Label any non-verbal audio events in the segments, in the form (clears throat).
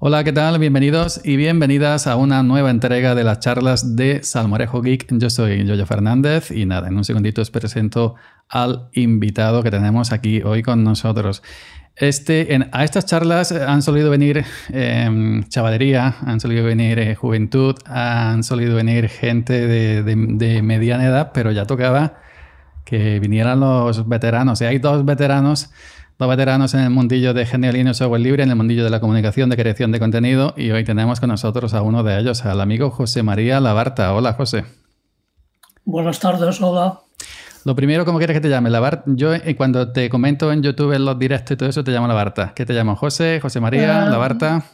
Hola, ¿qué tal? Bienvenidos y bienvenidas a una nueva entrega de las charlas de Salmorejo Geek. Yo soy Yoyo Fernández y nada, en un segundito os presento al invitado que tenemos aquí hoy con nosotros. Este, a estas charlas han solido venir eh, em, chavadería, han solido venir eh, juventud, han solido venir gente de, de, de mediana edad, pero ya tocaba que vinieran los veteranos. Y hay dos veteranos dos veteranos en el mundillo de genial y software libre, en el mundillo de la comunicación, de creación de contenido, y hoy tenemos con nosotros a uno de ellos, al amigo José María Labarta. Hola, José. Buenas tardes, hola. Lo primero, ¿cómo quieres que te llame? Labarta. Yo eh, cuando te comento en YouTube, en los directos y todo eso, te llamo Labarta. ¿Qué te llamo? José, José María, eh, Labarta.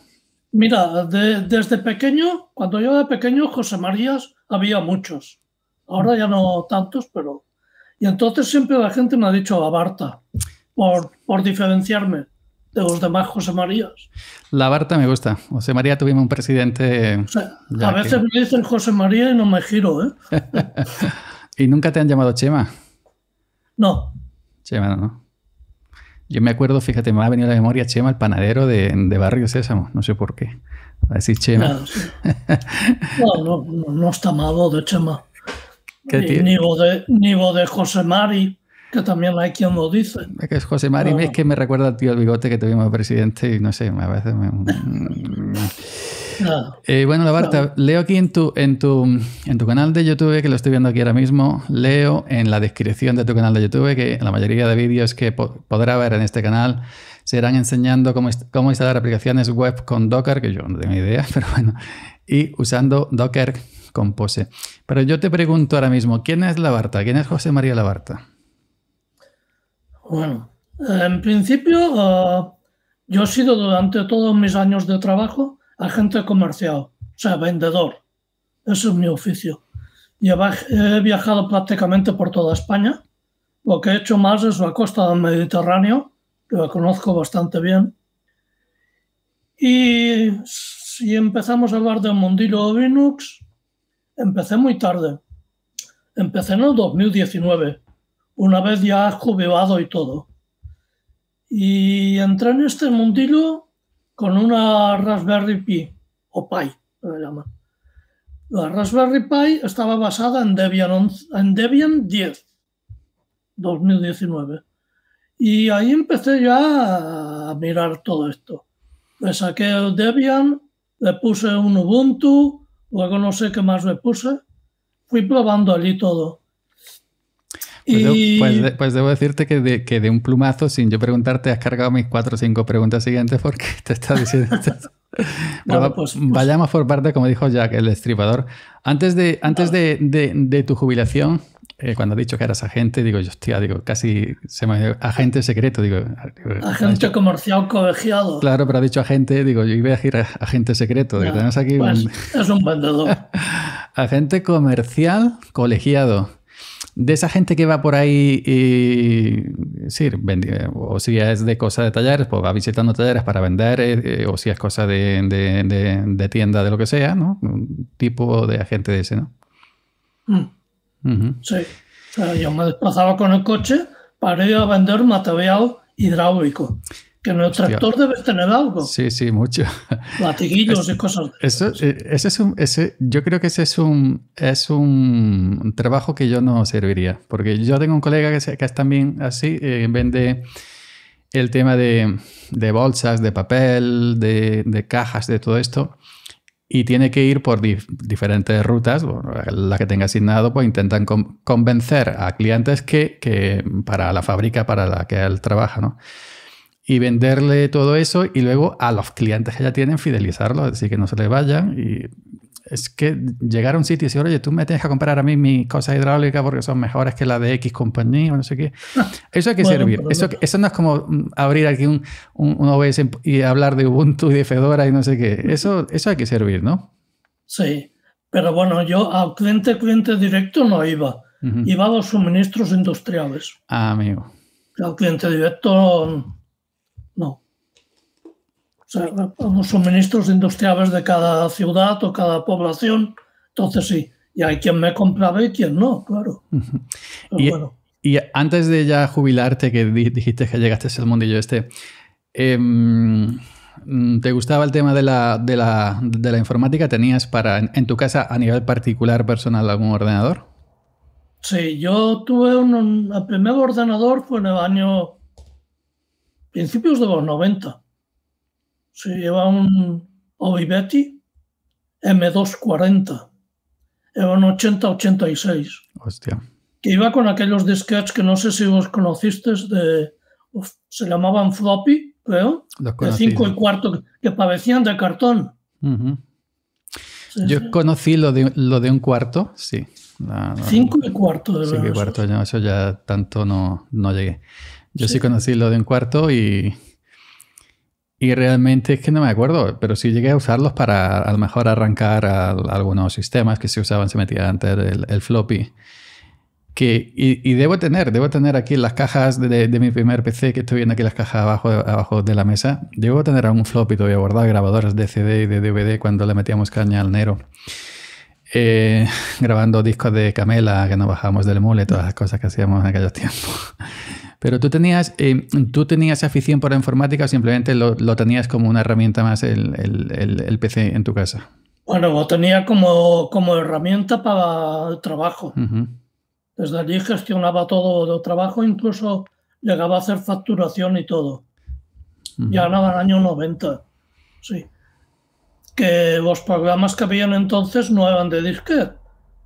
Mira, desde pequeño, cuando yo era pequeño, José Marías había muchos. Ahora ya no tantos, pero... Y entonces siempre la gente me ha dicho Labarta por, diferenciarme de los demás José Marías. La Barta me gusta. José María tuvimos un presidente. a veces me dicen José María y no me giro, ¿eh? (laughs) ¿Y nunca te han llamado Chema? No. Chema, no. Yo me acuerdo, fíjate, me ha venido a la memoria Chema, el panadero de, de Barrio Sésamo, no sé por qué. A decir Chema. no, no, no, está malo de Chema. ¿Qué ni, ni, de, de José María que también hay quien lo dice. Es que José Mari y es ah. que me recuerda al tío el bigote que tuvimos presidente y no sé, a veces me... (laughs) Mm. Eh, bueno, Labarta, ah. leo aquí en tu, en, tu, canal de YouTube, que lo estoy viendo aquí ahora mismo, leo en la descripción de tu canal de YouTube que la mayoría de vídeos que podrá ver en este canal serán enseñando cómo, instalar aplicaciones web con Docker, que yo no tengo idea, (laughs) pero bueno, y usando Docker Compose. Pero yo te pregunto ahora mismo, ¿quién es Labarta? ¿Quién es José María Labarta? Bueno, en principio ah, yo he sido durante todos mis años de trabajo agente comercial, o sea, vendedor. Ese es mi oficio. Y he viajado prácticamente por toda España. Lo que he hecho más es la costa del Mediterráneo, que la conozco bastante bien. Y si empezamos a hablar del mundillo Linux, empecé muy tarde. Empecé en el 2019 una vez ya jubilado y todo. Y entré en este mundillo con una Raspberry Pi, o Pi, la llama La Raspberry Pi estaba basada en Debian, en Debian 10, 2019. Y ahí empecé ya a mirar todo esto. Le saqué el Debian, le puse un Ubuntu, luego no sé qué más le puse. Fui probando allí todo. Pues, pues, pues, debo decirte que de, un plumazo, sin yo preguntarte, has cargado mis cuatro o cinco preguntas siguientes porque (laughs) te está diciendo. (laughs) Pues, vayamos por parte, como dijo Jack, el estripador Antes de, antes de, tu jubilación, eh, cuando has dicho que eras agente, digo, yo, hostia, digo, casi se me, agente secreto, digo. Ah, agente comercial colegiado. Claro, pero ha dicho agente, digo, yo iba a decir agente secreto, aquí. Pues, un... es un bandido (laughs) agente comercial colegiado de esa gente que va por ahí y, o si es de cosas de talleres, pues va visitando talleres para vender, eh, eh, o si es cosa de, tienda, de lo que sea, ¿no? Un tipo de agente de ese, ¿no? Mm. Sí. yo me desplazaba con el coche para ir a vender material hidráulico. Que en el tractor debes tener algo. Sí, sí, mucho. Latiguillos y cosas. Eso, eh, ese es un, ese, yo creo que ese es un, es un trabajo que yo no serviría. Porque yo tengo un colega que, que es también así, eh, vende el tema de, de, bolsas, de papel, de, de cajas, de todo esto y tiene que ir por diferentes rutas, la que tenga asignado, pues intentan convencer a clientes que, que, para la fábrica para la que él trabaja, ¿no? y venderle todo eso y luego a los clientes que ya tienen fidelizarlos, así que no se les vayan. Y es que llegar a un sitio y decir, oye, tú me tienes que comprar a mí mi cosas hidráulicas porque son mejores que la de X compañía o no sé qué. Ah, eso hay que servir. Eso, eso no es como mm, abrir aquí un, OBS y hablar de Ubuntu y de Fedora y no sé qué. Eso, eso hay que servir, ¿no? Sí, pero bueno, yo al cliente, cliente directo no iba. Iba a los suministros industriales. Ah, amigo. Al cliente directo sea, los suministros industriales de cada ciudad o cada población. Entonces sí, y hay quien me compraba y quien no, claro. y, antes de ya jubilarte, que dijiste que llegaste al mundillo este, em, ¿te gustaba el tema de la, de la, de la informática? ¿Tenías para, en, tu casa a nivel particular, personal, algún ordenador? Sí, yo tuve un, un el primer ordenador fue en el año principios de los 90 se lleva un Olivetti M240, era un 80-86. Hostia. Que iba con aquellos disquets que no sé si los conociste, de, se llamaban floppy, creo, de 5 y cuarto, que parecían de cartón. Yo conocí lo de, un cuarto, sí. 5 y cuarto, de verdad. 5 y cuarto, eso ya tanto no, no llegué. Yo sí conocí lo de un cuarto y, y realmente es que no me acuerdo, pero sí llegué a usarlos para a lo mejor arrancar algunos sistemas que se usaban, se metía antes el, floppy. Que, y, debo tener, debo tener aquí las cajas de, de, mi primer PC, que estoy viendo aquí las cajas abajo, abajo de la mesa, debo tener algún floppy todavía guardado, grabadoras de CD y de DVD cuando le metíamos caña al Nero. Eh, (laughs) grabando discos de Camela que nos bajábamos del mule, todas las cosas que hacíamos en aquellos tiempos. Pero tú tenías, eh, tú tenías afición por la informática o simplemente lo, lo tenías como una herramienta más el, el, el, PC en tu casa? Bueno, lo tenía como, como herramienta para el trabajo. Desde allí gestionaba todo el trabajo, incluso llegaba a hacer facturación y todo. Ya en el año 90, sí. Que los programas que habían entonces no eran de disquete,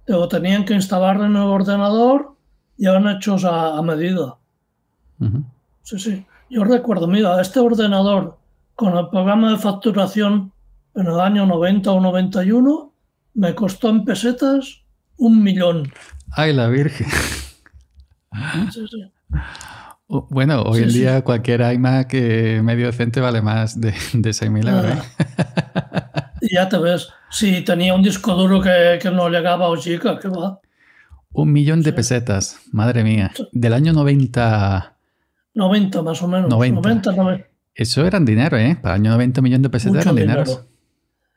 lo tenían que instalar en el ordenador y eran hechos a medida. Sí, sí. Yo recuerdo, mira, este ordenador con el programa de facturación en el año 90 o 91 me costó en pesetas un millón. ¡Ay, la Virgen! Bueno, hoy en día cualquier iMac eh, medio decente vale más de, de 6.000 euros. Ah. y ya te ves, si tenía un disco duro que, no llegaba a chica ¿qué va? Un millón de pesetas, madre mía. Del año 90 90 más o menos. 90. Eso eran dinero, ¿eh? Para el año 90 millones de pesetas eran dinero.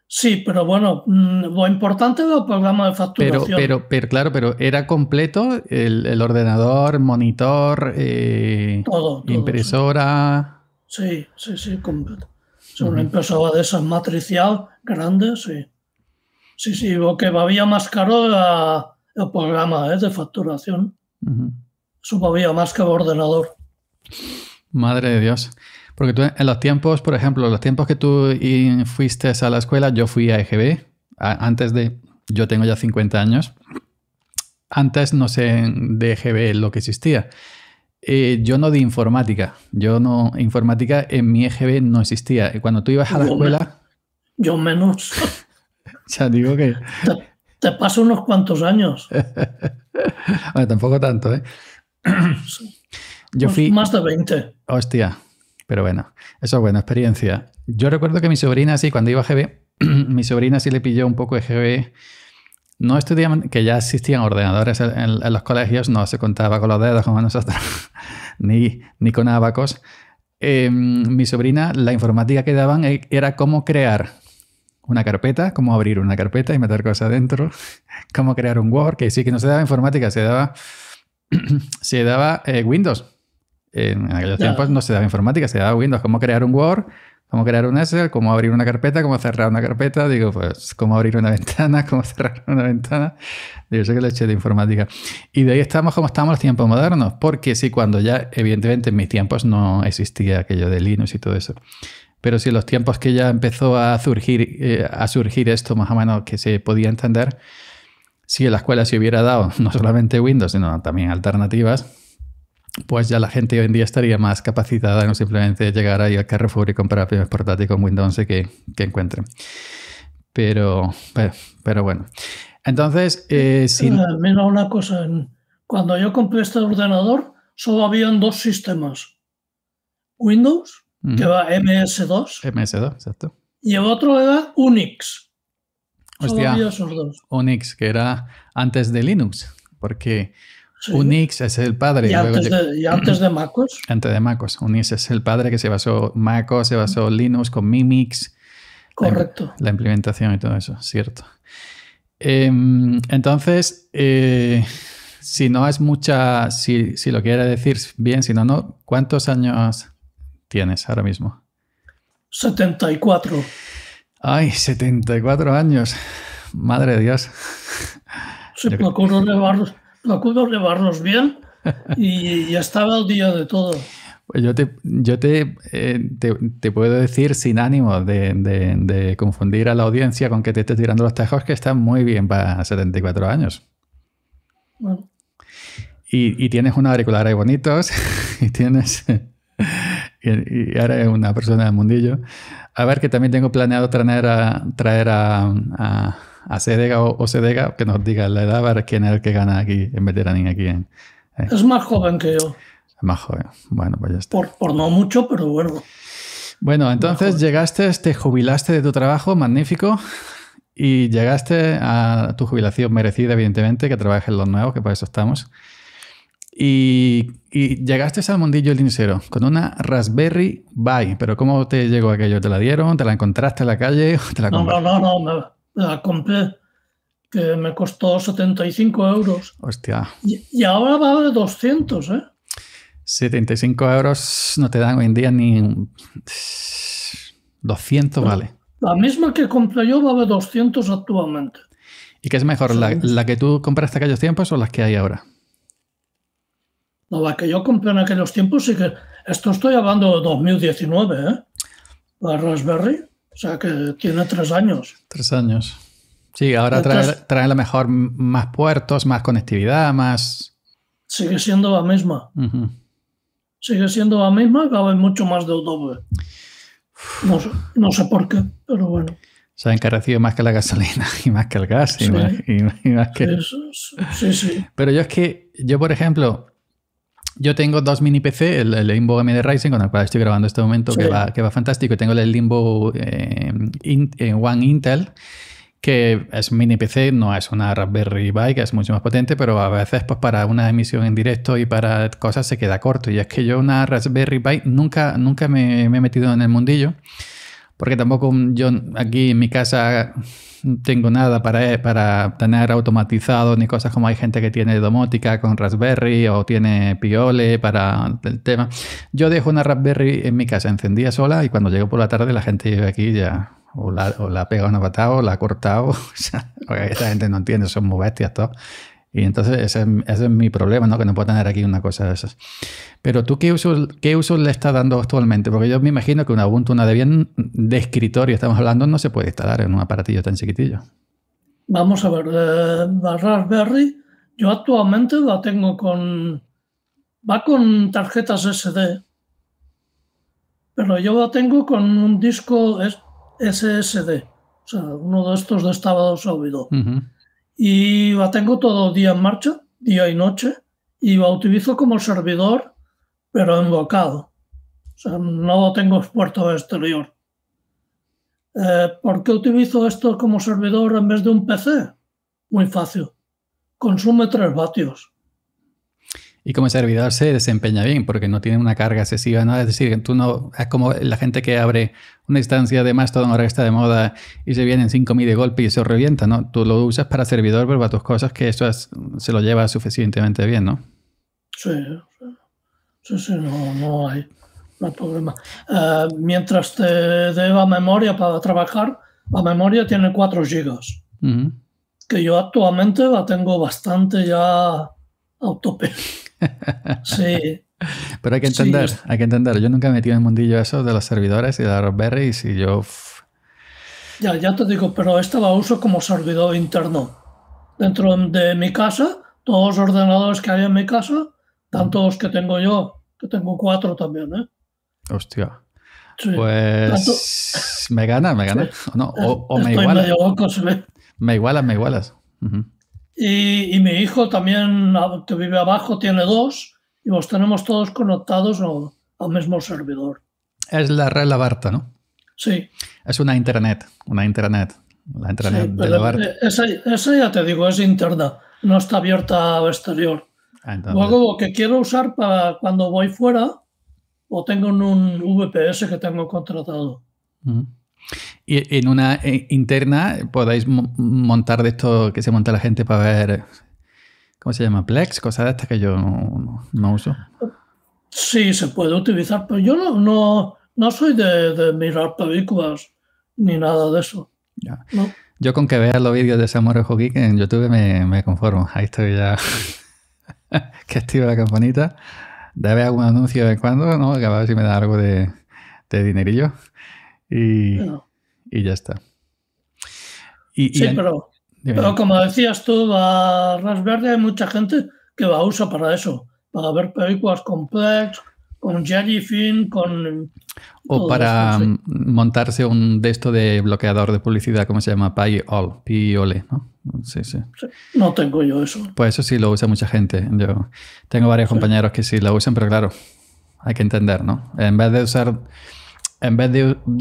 Sí, pero bueno, mm, lo importante era el programa de facturación. Pero, pero, claro, pero era completo el, ordenador, monitor, eh, impresora. Sí, sí, sí, completo. una impresora de esas matricial grande, sí. Sí, sí, lo que valía más caro era el programa ¿eh? de facturación. Uh Eso valía más que el ordenador. Madre de Dios. Porque tú en los tiempos, por ejemplo, los tiempos que tú fuiste a la escuela, yo fui a EGB, antes de, yo tengo ya 50 años, antes no sé de EGB lo que existía. Eh, yo no de informática, yo no, informática en mi EGB no existía. Cuando tú ibas a la escuela... yo menos. (laughs) ya digo que... Te, paso unos cuantos años. (laughs) bueno, tampoco tanto, ¿eh? Yo fui... Más de 20. Hostia. Pero bueno, eso es buena experiencia. Yo recuerdo que mi sobrina, sí, cuando iba a GB, (clears throat) mi sobrina sí le pilló un poco de GB. No estudiaban, que ya existían ordenadores en, los colegios, no se contaba con los dedos como nosotros, (laughs) ni, ni con abacos. Em, mi sobrina, la informática que daban e, era cómo crear una carpeta, cómo abrir una carpeta y meter cosas adentro (laughs) cómo crear un Word, que sí que no se daba informática, se daba, (clears throat) se daba eh, Windows en aquellos tiempos no se daba informática, se daba Windows. ¿Cómo crear un Word? ¿Cómo crear un Excel? ¿Cómo abrir una carpeta? ¿Cómo cerrar una carpeta? Digo, pues, ¿cómo abrir una (laughs) ventana? ¿Cómo cerrar una ventana? Digo, yo que le eché de informática. Y de ahí estamos como estamos los tiempos modernos. Porque sí, cuando ya, evidentemente, en mis tiempos no existía aquello de Linux y todo eso. Pero sí, los tiempos que ya empezó a surgir, eh, a surgir esto más o menos que se podía entender, si en la escuela se hubiera dado no solamente Windows, sino también alternativas, pues ya la gente hoy en día estaría más capacitada no simplemente llegar ahí al Carrefour y comprar pymes portátil con Windows 11 que, que encuentren. Pero, pero, bueno. Entonces, eh, si... Mira una cosa, cuando yo compré este ordenador, solo habían dos sistemas. Windows, que va MS2. MS2, exacto. Y el otro era Unix. Hostia, había esos dos. Unix, que era antes de Linux, porque Unix es el padre. ¿Y antes, de, MacOS? (clears throat) Antes de MacOS. Unix es el padre que se basó MacOS, se basó Linux con Mimix. Correcto. La, implementación y todo eso, cierto. Em, entonces, eh, si no es mucha, si, si lo quiere decir bien, si no, no, ¿cuántos años tienes ahora mismo? 74. Ay, 74 años. Madre de Dios. Se procuró pudo llevarlos bien y ya estaba el día de todo. Pues yo te, yo te, eh, te, puedo decir sin ánimo de, de, confundir a la audiencia con que te estés tirando los tejos que están muy bien para 74 años. Bueno. Y, y, tienes unos auriculares bonitos (laughs) y tienes... Y, ahora es una persona del mundillo. A ver, que también tengo planeado traer a, traer a a SEDEGA o, SEDEGA, que nos diga la edad para quién es el que gana aquí en Veteranín. Aquí eh. Es más joven que yo. Más joven. Bueno, pues ya está. Por, por no mucho, pero bueno. Bueno, entonces llegaste, te jubilaste de tu trabajo, magnífico, y llegaste a tu jubilación merecida, evidentemente, que trabajes los nuevos, que para eso estamos. Y, llegaste al mundillo linsero con una Raspberry Pi. Pero ¿cómo te llegó aquello? ¿Te la dieron? ¿Te la encontraste en la calle? (laughs) no, no, no, no, la compré, que me costó 75 euros. Hostia. Y, ahora vale 200, ¿eh? 75 euros no te dan hoy en día ni 200, vale. La misma que compré yo vale 200 actualmente. ¿Y qué es mejor, la, que tú compraste aquellos tiempos o las que hay ahora? No, la que yo compré en aquellos tiempos sí que... Esto estoy hablando de 2019, ¿eh? La Raspberry. O sea que tiene tres años. Tres años. Sí, ahora trae, a lo mejor más puertos, más conectividad, más. Sigue siendo la misma. Sigue siendo la misma, cabe mucho más de doble. No sé, por qué, pero bueno. Se ha encarecido más que la gasolina (laughs) y más que el gas. Sí, sí, Pero yo es que, yo por ejemplo, yo tengo dos mini PC, el, Limbo AMD Ryzen, con el cual estoy grabando en este momento, que, va, que va fantástico, y tengo el Limbo eh, eh, One Intel que es mini PC, no es una Raspberry Pi, que es mucho más potente, pero a veces pues para una emisión en directo y para cosas se queda corto. Y es que yo una Raspberry Pi nunca, nunca me he metido en el mundillo porque tampoco yo aquí en mi casa tengo nada para, eh, para tener automatizado ni cosas como hay gente que tiene domótica con Raspberry o tiene Piole para el tema. Yo dejo una Raspberry en mi casa encendida sola y cuando llego por la tarde la gente vive aquí ya o la, o la pega una patada o la ha cortado. (laughs) O sea, esta gente no entiende, son muy bestias todo. Y entonces ese, es mi problema, ¿no? Que no puedo tener aquí una cosa de esas. Pero tú, ¿qué uso, qué uso le estás dando actualmente? Porque yo me imagino que una Ubuntu, una bien de escritorio, estamos hablando, no se puede instalar en un aparatillo tan chiquitillo. Vamos a ver, eh, Raspberry, yo actualmente la tengo con. Va con tarjetas SD. Pero yo la tengo con un disco SSD. O sea, uno de estos de estado sólido. Uh y la tengo todo día en marcha, día y noche, y la utilizo como servidor, pero en bocado. O sea, no lo tengo expuesto exterior. Eh, ¿Por qué utilizo esto como servidor en vez de un PC? Muy fácil. Consume 3 vatios. Y como servidor se desempeña bien porque no tiene una carga excesiva, ¿no? Es decir, tú no, es como la gente que abre una instancia de todo no resta de moda y se vienen 5.000 de golpe y se revienta, ¿no? Tú lo usas para servidor, pero para tus cosas que eso se lo lleva suficientemente bien, ¿no? Sí, sí, no, no hay, no problema. Eh, mientras te deba memoria para trabajar, la memoria tiene 4 gigas. Que yo actualmente la tengo bastante ya autope. Sí. (laughs) Pero hay que entender, hay que entender. Yo nunca he metido en el mundillo eso de los servidores y de los berries y yo... Ya, ya te digo, pero esta la uso como servidor interno. Dentro de mi casa, todos los ordenadores que hay en mi casa, tanto los que tengo yo, que tengo cuatro también, ¿eh? Hostia. Pues... Me gana, me gana. No, o, me iguala. me igualas, me igualas. Y, mi hijo también que vive abajo, tiene dos, y los tenemos todos conectados al, mismo servidor. Es la red Labarta, ¿no? Sí. Es una internet, una internet. La internet de Labarta. Eh, esa, ya te digo, es interna, no está abierta al exterior. Ah, Luego lo que quiero usar para cuando voy fuera o tengo un VPS que tengo contratado. Y en una eh, interna podáis montar de esto que se monta la gente para ver, ¿cómo se llama? Plex, cosas de estas que yo no, uso. Sí, se puede utilizar, pero yo no, no, no soy de, mirar películas ni nada de eso. Yo con que veas los vídeos de Samuel Geek en YouTube me, conformo. Ahí estoy ya. (laughs) que activo la campanita. Debe algún anuncio de cuando, ¿no? Que a ver si me da algo de, dinerillo. Y, y ya está. sí, Pero, como decías tú, a Raspberry hay mucha gente que va a usa para eso, para ver películas complejas, con Jellyfin, con... O para mm, montarse un de esto de bloqueador de publicidad, ¿cómo se llama? All, Piole, ¿no? Sí, sí, No tengo yo eso. Pues eso sí lo usa mucha gente. Yo tengo varios compañeros que sí lo usan, pero claro, hay que entender, ¿no? En vez de usar en vez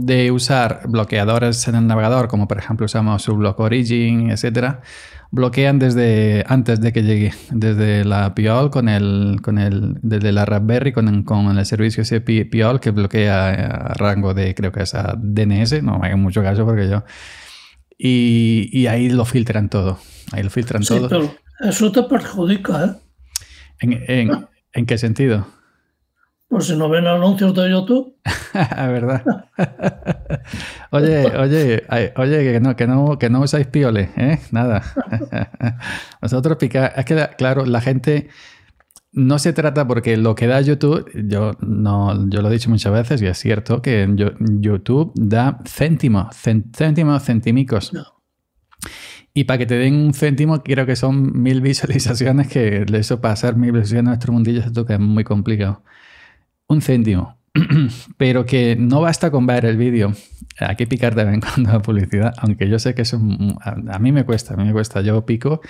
de, usar bloqueadores en el navegador, como por ejemplo usamos su Subblock Origin, etc., bloquean desde antes de que llegue, desde la Piol, con el, con el, desde la Raspberry, con, el, con el servicio Piol que bloquea a rango de, creo que es a DNS, no hay mucho caso porque yo. Y, ahí lo filtran todo. Ahí lo filtran sí, todo. Pero eso te perjudica, ¿eh? en qué sentido? Pues si no ven anuncios de YouTube. (laughs) verdad. (laughs) oye, oye, oye, que no, que no, que no usáis pioles, ¿eh? Nada. Nosotros (laughs) pica, es que claro, la gente no se trata porque lo que da YouTube, yo no, yo lo he dicho muchas veces y es cierto que YouTube da céntimos, céntimos, centimicos. Y para que te den un céntimo, creo que son mil visualizaciones, que eso para hacer mil visualizaciones en nuestro mundillo es que es muy complicado un céntimo, (clears throat) pero que no basta con ver el vídeo. Hay que picar de vez en cuando la publicidad, aunque yo sé que eso a, mí me cuesta, a mí me cuesta, yo pico,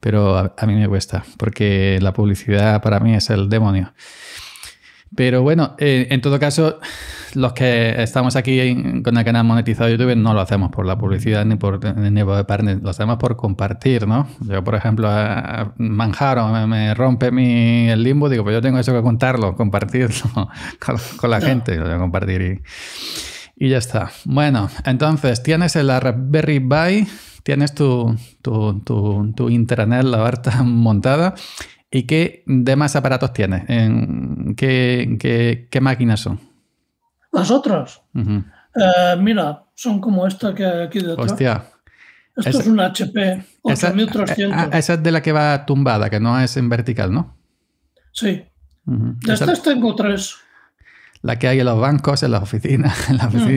pero a mí me cuesta, porque la publicidad para mí es el demonio. Pero bueno, eh, en todo caso, (laughs) los que estamos aquí con el canal monetizado de YouTube no lo hacemos por la publicidad ni por nivel de partners lo hacemos por compartir, ¿no? Yo, por ejemplo, a, Manjaro me, rompe mi, el limbo, digo, pues yo tengo eso que contarlo, compartirlo (laughs) con, la gente, voy compartir y, ya está. Bueno, entonces tienes el Raspberry Pi, tienes tu, tu, tu, tu intranet, la Barta (laughs) montada ¿Y qué demás aparatos tienes? qué, máquinas son? Las otras. Eh, mira, son como esta que hay aquí detrás. Hostia. Esto es un HP 8300. Esa, es de la que va tumbada, que no es en vertical, ¿no? Sí. De estas tengo tres. La que hay en los bancos, en las oficinas, (laughs) mm. en la oficina, de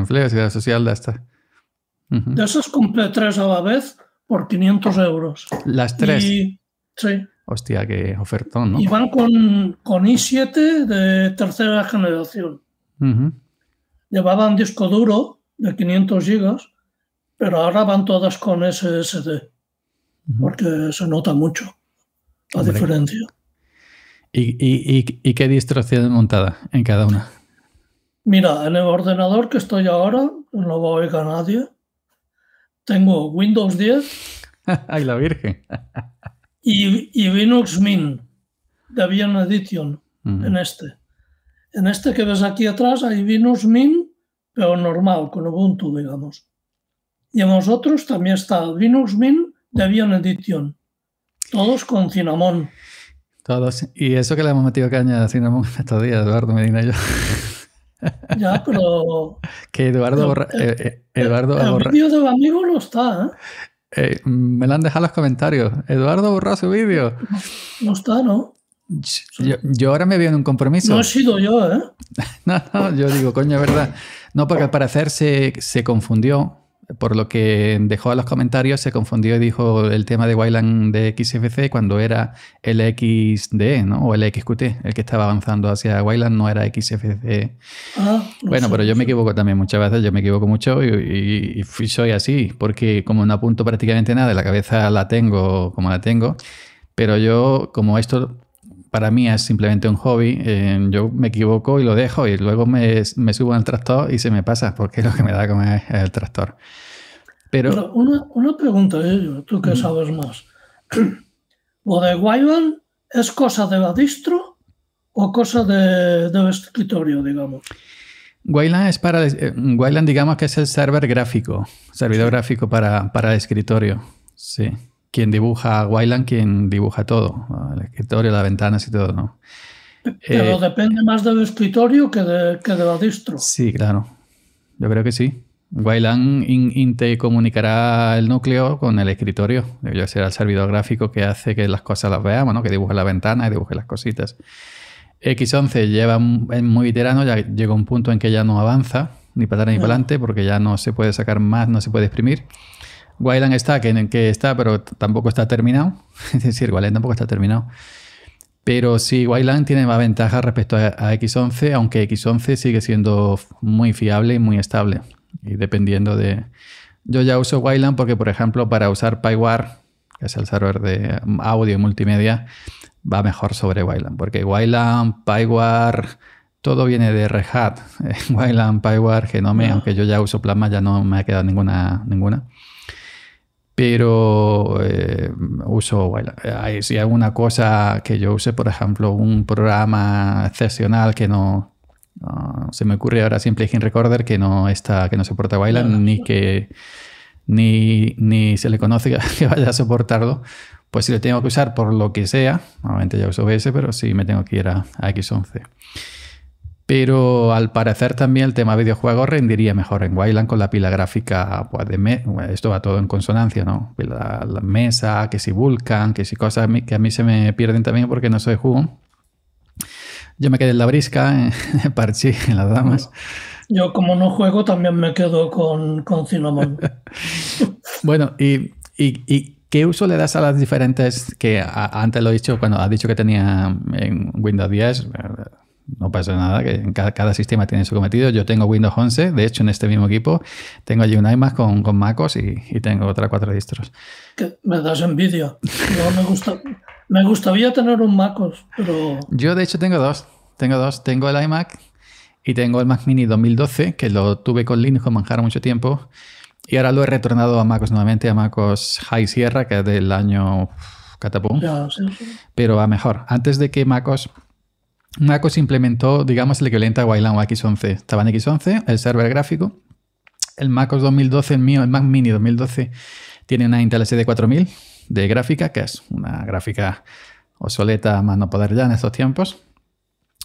empleo, en la oficina Social, de estas. De esas cumple tres a la vez por 500 euros. Las tres. Sí. sí. Hostia, qué ofertón, ¿no? Y van con, con i7 de tercera generación. Llevaban disco duro de 500 gigas, pero ahora van todas con SSD, porque se nota mucho la diferencia. ¿Y, qué distracción montada en cada una? Mira, en el ordenador que estoy ahora, no va a oír nadie, tengo Windows 10. (laughs) ¡Ay, la Virgen! Y, y Linux Mint de Vian Edition mm-hmm. en este. En este que ves aquí atrás hay Linux Mint, pero normal, con Ubuntu, digamos. Y en nosotros también está Linux Mint de Vian Edition. Todos con cinnamon. Todos. Y eso que le hemos metido caña a cinnamon (laughs) estos Eduardo Medina y yo. (laughs) Ya, pero. Que Eduardo, eh, eh, Eduardo amigo no está, ¿eh? me lo han dejado los comentarios. Eduardo borró su vídeo. No, está, ¿no? Yo, ahora me veo en un compromiso. No he sido yo, ¿eh? (laughs) no, no, yo digo, coño, verdad. No, porque al parecer se confundió por lo que dejó a los comentarios, se confundió y dijo el tema de Wayland de XFC cuando era el XD O el XQT el que estaba avanzando hacia Wayland no era XFC. Ah, bueno, pero yo me equivoco también muchas veces, yo me equivoco mucho y, soy así, porque como no apunto prácticamente nada, la cabeza la tengo como la tengo, pero yo como esto... Para mí es simplemente un hobby. Eh, yo me equivoco y lo dejo y luego me, me subo al tractor y se me pasa porque (laughs) lo que me da como es el tractor una, pregunta, eh, tú que sabes más. (clears throat) ¿O de Wyvern es cosa de la distro o cosa de, escritorio, digamos? Wayland es para eh, Wayland digamos que es el server gráfico, servidor gráfico para, el escritorio. Sí. Quien dibuja Wayland, quien dibuja todo, el escritorio, las ventanas y todo, ¿no? Pero eh, depende más del escritorio que de, que de la distro. Sí, claro. Yo creo que sí. Wayland comunicará el núcleo con el escritorio. Debe ser el servidor gráfico que hace que las cosas las veamos, ¿no? que dibuje la ventana y dibuje las cositas. X11 lleva es muy veterano, ya llega un punto en que ya no avanza ni para atrás ni para adelante porque ya no se puede sacar más, no se puede exprimir. Wayland está, que, que está, pero tampoco está terminado. (laughs) es decir, Wayland tampoco está terminado. Pero sí, Wayland tiene más ventajas respecto a X11, aunque X11 sigue siendo muy fiable y muy estable. Y dependiendo de... Yo ya uso Wayland porque, por ejemplo, para usar Pywar, que es el server de mm, audio y multimedia, va mejor sobre Wayland. Porque Wayland, Pywar, todo viene de Red Hat. (laughs) Eh, Wayland, PyWAR, Genome, aunque yo ya uso Plasma, ya no me ha quedado ninguna. ninguna pero eh, uso Wayland. Eh, si hay alguna cosa que yo use, por ejemplo, un programa excepcional que no se me ocurre ahora siempre en Recorder que no está, que no soporta Wayland, ni que ni, se le conoce (laughs) que vaya a soportarlo. Pues si lo tengo que usar por lo que sea, normalmente ya uso OBS, pero sí me tengo que ir a, X11. Pero al parecer también el tema videojuego rendiría mejor en Wayland con la pila gráfica pues, esto va todo en consonancia, ¿no? La, mesa, que si vulcan que si cosas que a mí se me pierden también porque no soy juego yo me quedé en la brisca, en eh, (laughs) Parchi, en las damas. Yo como no juego también me quedo con, con Cinnamon. (laughs) bueno, y, qué uso le das a las diferentes que antes lo he dicho, cuando has dicho que tenía en Windows 10, eh, no pasa nada, que cada, sistema tiene su cometido. Yo tengo Windows 11, de hecho en este mismo equipo tengo allí un iMac con, con MacOS y, tengo otras cuatro distros. me das envidia. No me gusta, me gustaría tener un MacOS, pero... Yo de hecho tengo dos. Tengo dos. Tengo el iMac y tengo el Mac Mini 2012, que lo tuve con Linux con manjar mucho tiempo. Y ahora lo he retornado a MacOS nuevamente, a MacOS High Sierra, que es del año Catapum. Pero a mejor. Antes de que MacOS... MacOS implementó, digamos, el equivalente a Wayland o X11. Estaba en X11, el server gráfico. El MacOS 2012, el mío, el Mac Mini 2012, tiene una Intel SD4000 de gráfica, que es una gráfica obsoleta más no poder ya en estos tiempos.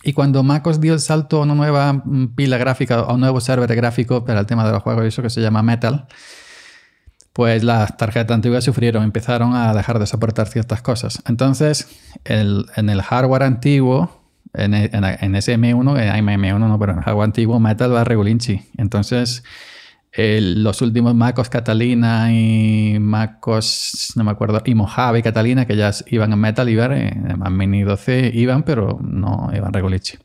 Y cuando MacOS dio el salto a una nueva mm, pila gráfica, a un nuevo server gráfico para el tema de los juegos y eso que se llama Metal, pues las tarjetas antiguas sufrieron, empezaron a dejar de soportar ciertas cosas. Entonces, en el hardware antiguo, en, en, SM1, en mm 1 no, pero en el hardware antiguo, Metal va a regulinchi. Entonces, los últimos MacOS Catalina y MacOS, no me acuerdo, y Mojave Catalina, que ya iban en Metal, iban, en eh, Mini 12 iban, pero no iban regoliche.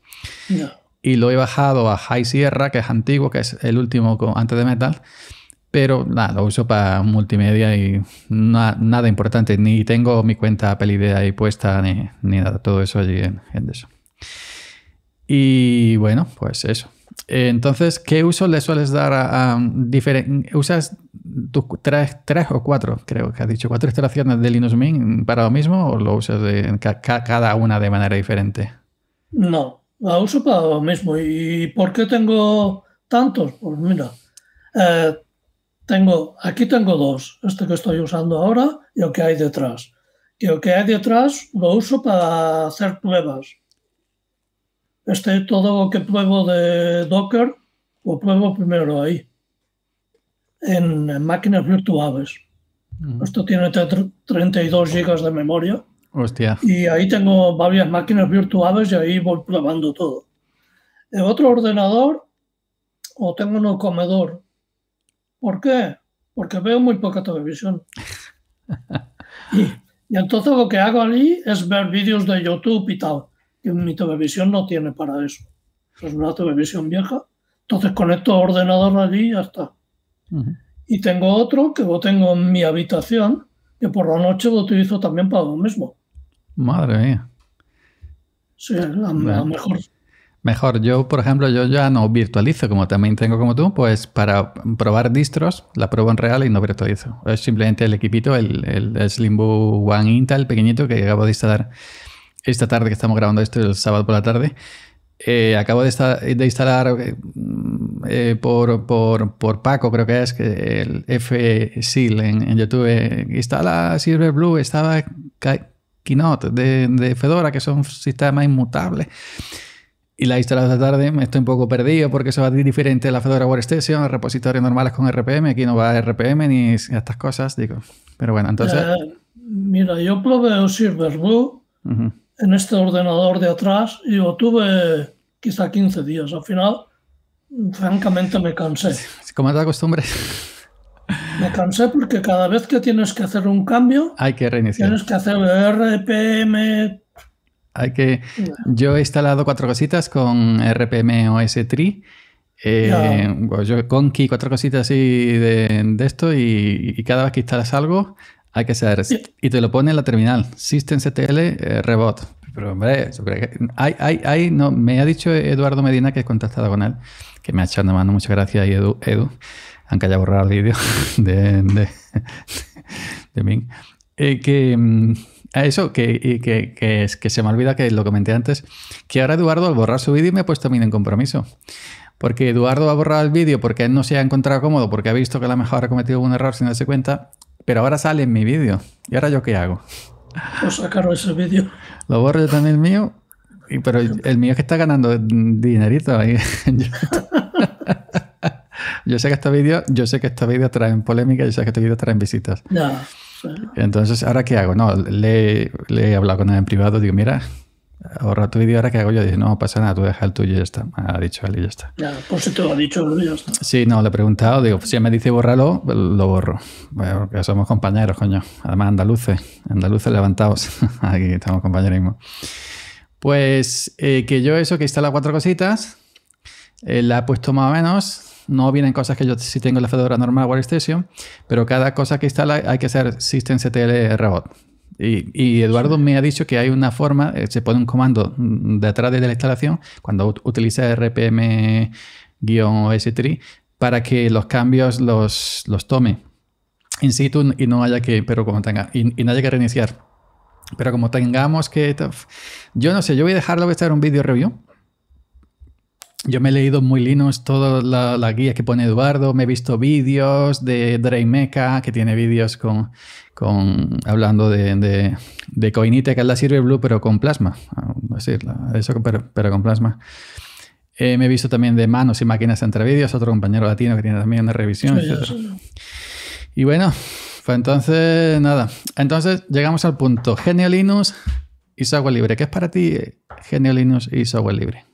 Y lo he bajado a High Sierra, que es antiguo, que es el último antes de Metal, pero nada, lo uso para multimedia y nada importante, ni tengo mi cuenta Apple ID ahí puesta, ni, nada, todo eso allí en eso. Y bueno, pues eso. Eh, entonces, ¿qué uso le sueles dar a, diferentes... ¿Usas tres, o cuatro, creo que has dicho, cuatro instalaciones de Linux Mint para lo mismo o lo usas cada una de manera diferente? No, lo uso para lo mismo. ¿Y por qué tengo tantos? Pues mira, eh, tengo, aquí tengo dos, este que estoy usando ahora y el que hay detrás. Y el que hay detrás lo uso para hacer pruebas este, todo lo que pruebo de Docker lo pruebo primero ahí, en, máquinas virtuales. Esto tiene 32 GB de memoria. Hostia. Y ahí tengo varias máquinas virtuales y ahí voy probando todo. El otro ordenador o tengo en comedor. ¿Por qué? Porque veo muy poca televisión. (laughs) y entonces lo que hago allí es ver vídeos de YouTube y tal que mi televisión no tiene para eso. Es una televisión vieja. Entonces conecto ordenador allí y ya está. Y tengo otro que yo tengo en mi habitación, que por la noche lo utilizo también para lo mismo. Madre mía. Sí, a, lo mejor. Mejor, yo por ejemplo, yo ya no virtualizo, como también tengo como tú, pues para probar distros, la pruebo en real y no virtualizo. Es simplemente el equipito, el, el, el Slimbo One Intel pequeñito que acabo de instalar esta tarde que estamos grabando esto, el sábado por la tarde, eh, acabo de, instalar eh, eh, por, Paco, creo que es, que el f en, YouTube. instala Silverblue, estaba Keynote de, Fedora, que son sistemas inmutables. Y la he instalado esta tarde, me estoy un poco perdido porque eso va a diferente a la Fedora Workstation, a repositorios normales con RPM, aquí no va RPM ni estas cosas, digo. Pero bueno, entonces... mira, yo probé Silverblue en este ordenador de atrás y lo tuve quizá 15 días. Al final, francamente, me cansé. Como te costumbre? Me cansé porque cada vez que tienes que hacer un cambio, hay que reiniciar. Tienes que hacer RPM. Hay que. Yo he instalado cuatro cositas con RPM OS Tree. Eh, pues yo con cuatro cositas así de, esto y, cada vez que instalas algo hay que hacer. Y te lo pone en la terminal. systemctl ctl eh, rebot. Pero hombre, hay, no, me ha dicho Eduardo Medina, que he contactado con él, que me ha echado una mano, muchas gracias, y Edu, Edu, aunque haya borrado el vídeo (laughs) de, de, de eh, que mm, eso, que, que, que, es, que se me olvida que lo comenté antes, que ahora Eduardo al borrar su vídeo me ha puesto a mí en compromiso porque Eduardo ha borrado el vídeo porque él no se ha encontrado cómodo, porque ha visto que la mejor ha cometido un error sin darse cuenta, pero ahora sale en mi vídeo. ¿Y ahora yo qué hago? Pues sacaron ese vídeo. Lo borro yo también el mío, pero el mío es que está ganando dinerito ahí. (laughs) yo sé que este vídeo yo sé que este trae polémica, yo sé que este vídeo trae visitas. No, Entonces, ¿ahora qué hago? No, le, le, he hablado con él en privado, digo, mira, ahorra tu vídeo, ahora que hago yo, dice, no pasa nada, tú deja el tuyo y ya está. Ha dicho él y ya está. Ya, por si te lo ha dicho él y Sí, no, le he preguntado, digo, si me dice bórralo, lo borro. Bueno, porque somos compañeros, coño. Además, andaluces, andaluces levantados. (laughs) Aquí estamos compañerismo. Pues eh, que yo eso, que instala cuatro cositas, eh, la he puesto más o menos, no vienen cosas que yo sí tengo en la Fedora normal WarStation, pero cada cosa que instala hay que hacer systemctl robot. Y, Eduardo me ha dicho que hay una forma, eh, se pone un comando detrás de la instalación cuando utiliza rpm-s3 para que los cambios los, los tome in situ y no haya que, pero como tenga, y, no haya que reiniciar. Pero como tengamos que... Yo no sé, yo voy a dejarlo, voy a un video review yo me he leído muy Linux toda la guía que pone Eduardo, me he visto vídeos de Dreymeca, que tiene vídeos con, con hablando de, de, Coinite, que es la Blue, pero con plasma. Ah, eso, pero, con plasma. Eh, me he visto también de manos y máquinas entre vídeos, otro compañero latino que tiene también una revisión. Y bueno, pues entonces, nada. Entonces llegamos al punto. Genio Linux y software libre. ¿Qué es para ti eh, Genio Linux y software libre?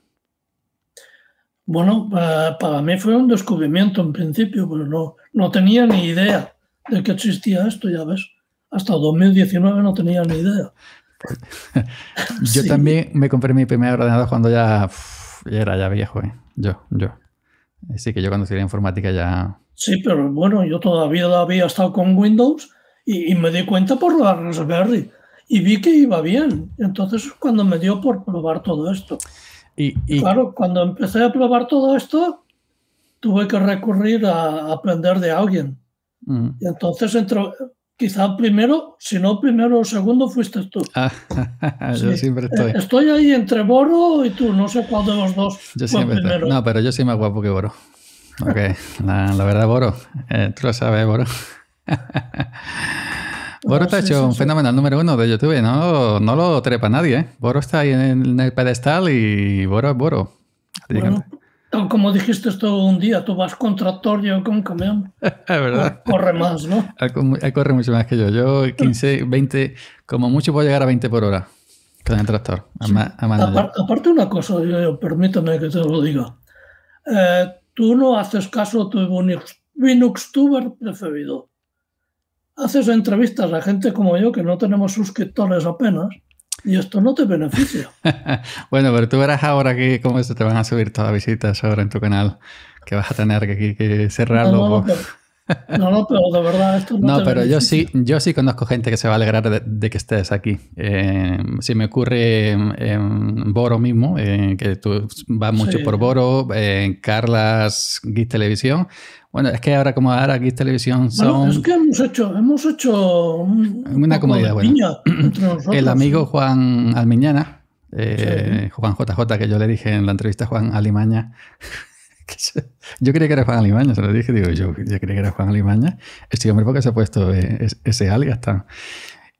Bueno, para, mí fue un descubrimiento en principio, pero no, no tenía ni idea de que existía esto, ya ves. Hasta 2019 no tenía ni idea. (laughs) yo también me compré mi primer ordenador cuando ya, era ya viejo, ¿eh? yo, yo. Así que yo cuando estudié informática ya... Sí, pero bueno, yo todavía había estado con Windows y, y me di cuenta por la Raspberry y vi que iba bien. Entonces cuando me dio por probar todo esto. Y, Claro, cuando empecé a probar todo esto, tuve que recurrir a aprender de alguien. Mm. Y entonces entró, quizá primero, si no primero o segundo, fuiste tú. (laughs) Ah, (laughs) yo siempre eh, estoy. Estoy ahí entre Boro y tú, no sé cuál de los dos. Yo siempre estoy. No, pero yo soy más guapo que Boro. Ok, (laughs) la, verdad, Boro, eh, tú lo sabes, Boro. Boro está hecho un fenomenal número uno de YouTube, no, no lo trepa nadie, ¿eh? Boro está ahí en el pedestal y Boro es Boro. como dijiste esto un día, tú vas con tractor yo con camión. (laughs) es verdad. Corre más, ¿no? (laughs) corre mucho más que yo. Yo 15, 20, como mucho puedo llegar a 20 por hora con el tractor. aparte, una cosa, yo, permítame que te lo diga. Eh, tú no haces caso a tu Linux, Tuber preferido haces entrevistas a gente como yo que no tenemos suscriptores apenas y esto no te beneficia. (laughs) bueno, pero tú verás ahora que cómo se te van a subir todas las visitas ahora en tu canal, que vas a tener que, cerrarlo. No, no, pero, de verdad esto no. No, pero yo sí, yo sí conozco gente que se va a alegrar de, que estés aquí. Eh, si me ocurre en, eh, em, Boro mismo, eh, que tú vas mucho por Boro, en eh, Carlas Guis Televisión, bueno, es que ahora como ahora aquí televisión son... es que hemos hecho, hemos hecho una comodidad, bueno. (clears throat) El amigo Juan Almiñana, eh, Juan JJ, que yo le dije en la entrevista a Juan Alimaña, (laughs) yo creía que era Juan Alimaña, se lo dije, digo, yo, yo creía que era Juan Alimaña. Este hombre, porque se ha puesto eh, ese, alga.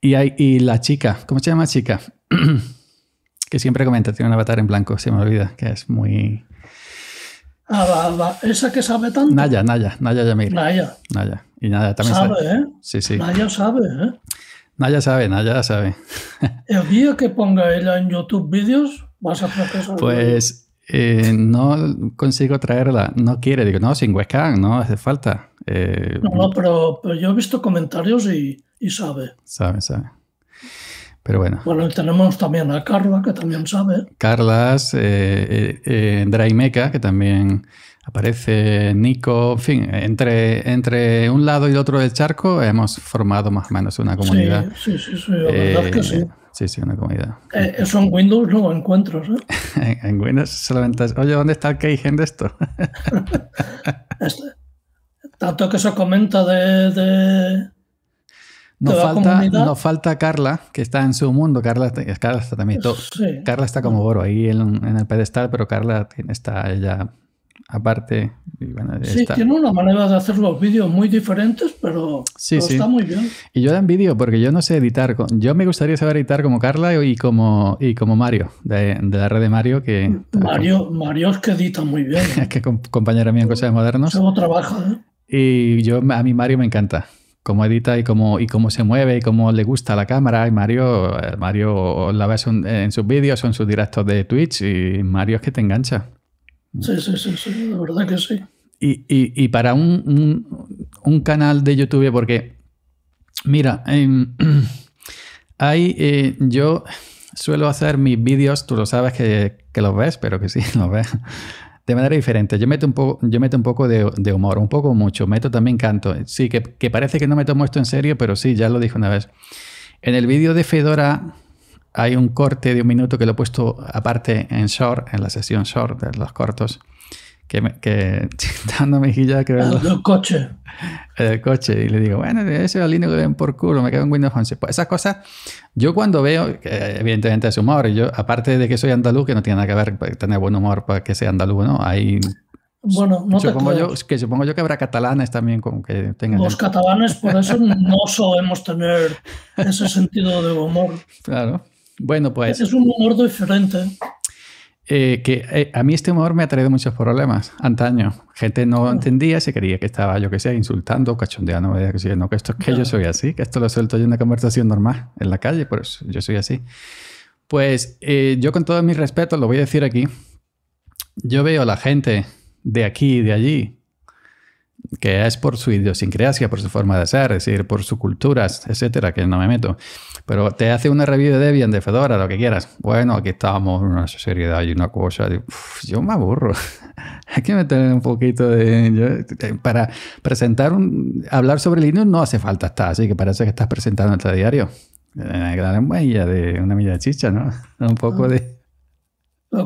Y, hay, y la chica, ¿cómo se llama chica? (clears throat) que siempre comenta, tiene un avatar en blanco, se me olvida, que es muy... Nada, ah, esa que sabe tanto. Naya, Naya, Naya Yamil. Naya. Naya. Y Naya también sabe. ¿eh? Sí, sí. Naya sabe, ¿eh? Naya sabe, Naya sabe. (laughs) El día que ponga ella en YouTube vídeos, vas a eso. Pues eh, no consigo traerla. No quiere. Digo, no, sin webcam, no hace falta. Eh, no, no, pero, yo he visto comentarios y sabe. Sabe, sabe. Pero bueno. Bueno, tenemos también a Carla, que también sabe. Carlas, eh, eh, eh Draimeca, que también aparece, Nico, en fin, entre, entre un lado y el otro del charco hemos formado más o menos una comunidad. Sí, sí, sí, la verdad es que sí. Eh, sí, sí, una comunidad. eso en Windows no lo encuentras, (laughs) en Windows solamente... Oye, ¿dónde está el keygen de esto? (laughs) Este, tanto que se comenta de nos falta, nos falta Carla, que está en su mundo. Carla, Carla está también. Carla está como Boro ahí en, el pedestal, pero Carla está ella aparte. sí, tiene una manera de hacer los vídeos muy diferentes, pero, está muy bien. Y yo dan vídeo porque yo no sé editar. Yo me gustaría saber editar como Carla y como, y como Mario, de, la red de Mario. que Mario, Mario es que edita muy bien. es (laughs) que ¿eh? compañera mía en Cosas Modernos. como trabaja. ¿eh? Y yo, a mí Mario me encanta cómo edita y cómo, y cómo se mueve y cómo le gusta la cámara. Y Mario, eh, Mario la ves en sus vídeos o en sus directos de Twitch y Mario es que te engancha. Sí, sí, sí, sí la verdad que sí. Y, para un, canal de YouTube, porque, mira, em, (clears throat) hay, eh, yo suelo hacer mis vídeos, tú lo sabes que, que los ves, pero que sí, (laughs) los ves de manera diferente. Yo meto un poco, yo meto un poco de, humor, un poco mucho. Meto también canto. Sí, que, que, parece que no me tomo esto en serio, pero sí, ya lo dije una vez. En el vídeo de Fedora hay un corte de un minuto que lo he puesto aparte en short, en la sesión short de los cortos que, me, que chintando mejillas que El coche. Y le digo, bueno, ese es que ven por culo, me quedo en Windows 11. Pues esas cosas, yo cuando veo, que evidentemente es humor, y yo, aparte de que soy andaluz, que no tiene nada que ver pues, tener buen humor para que sea andaluz, ¿no? Hay bueno, no supongo yo, que supongo yo que habrá catalanes también con que tengan. Los catalanes por eso (laughs) no solemos tener ese sentido de humor. Claro. Bueno, pues. Es un humor diferente. Eh, que eh, a mí este humor me ha traído muchos problemas antaño. Gente no mm. entendía, se creía que estaba, yo que sé, insultando, cachondeando, que no, que esto es que yo soy así, que esto lo suelto en una conversación normal en la calle, pues yo soy así. Pues eh, yo con todo mi respeto lo voy a decir aquí. Yo veo a la gente de aquí y de allí que es por su idiosincrasia, por su forma de ser, es decir, por su cultura, etcétera, que no me meto. Pero te hace una review de Debian, de Fedora, lo que quieras. Bueno, aquí estábamos, una seriedad y una cosa. yo me aburro. (laughs) Hay que meter un poquito de. Eh, para presentar un. Hablar sobre el Linux no hace falta estar, así que parece que estás presentando el diario. Eh, una huella de una milla de chicha, ¿no? (laughs) Un poco ah. de.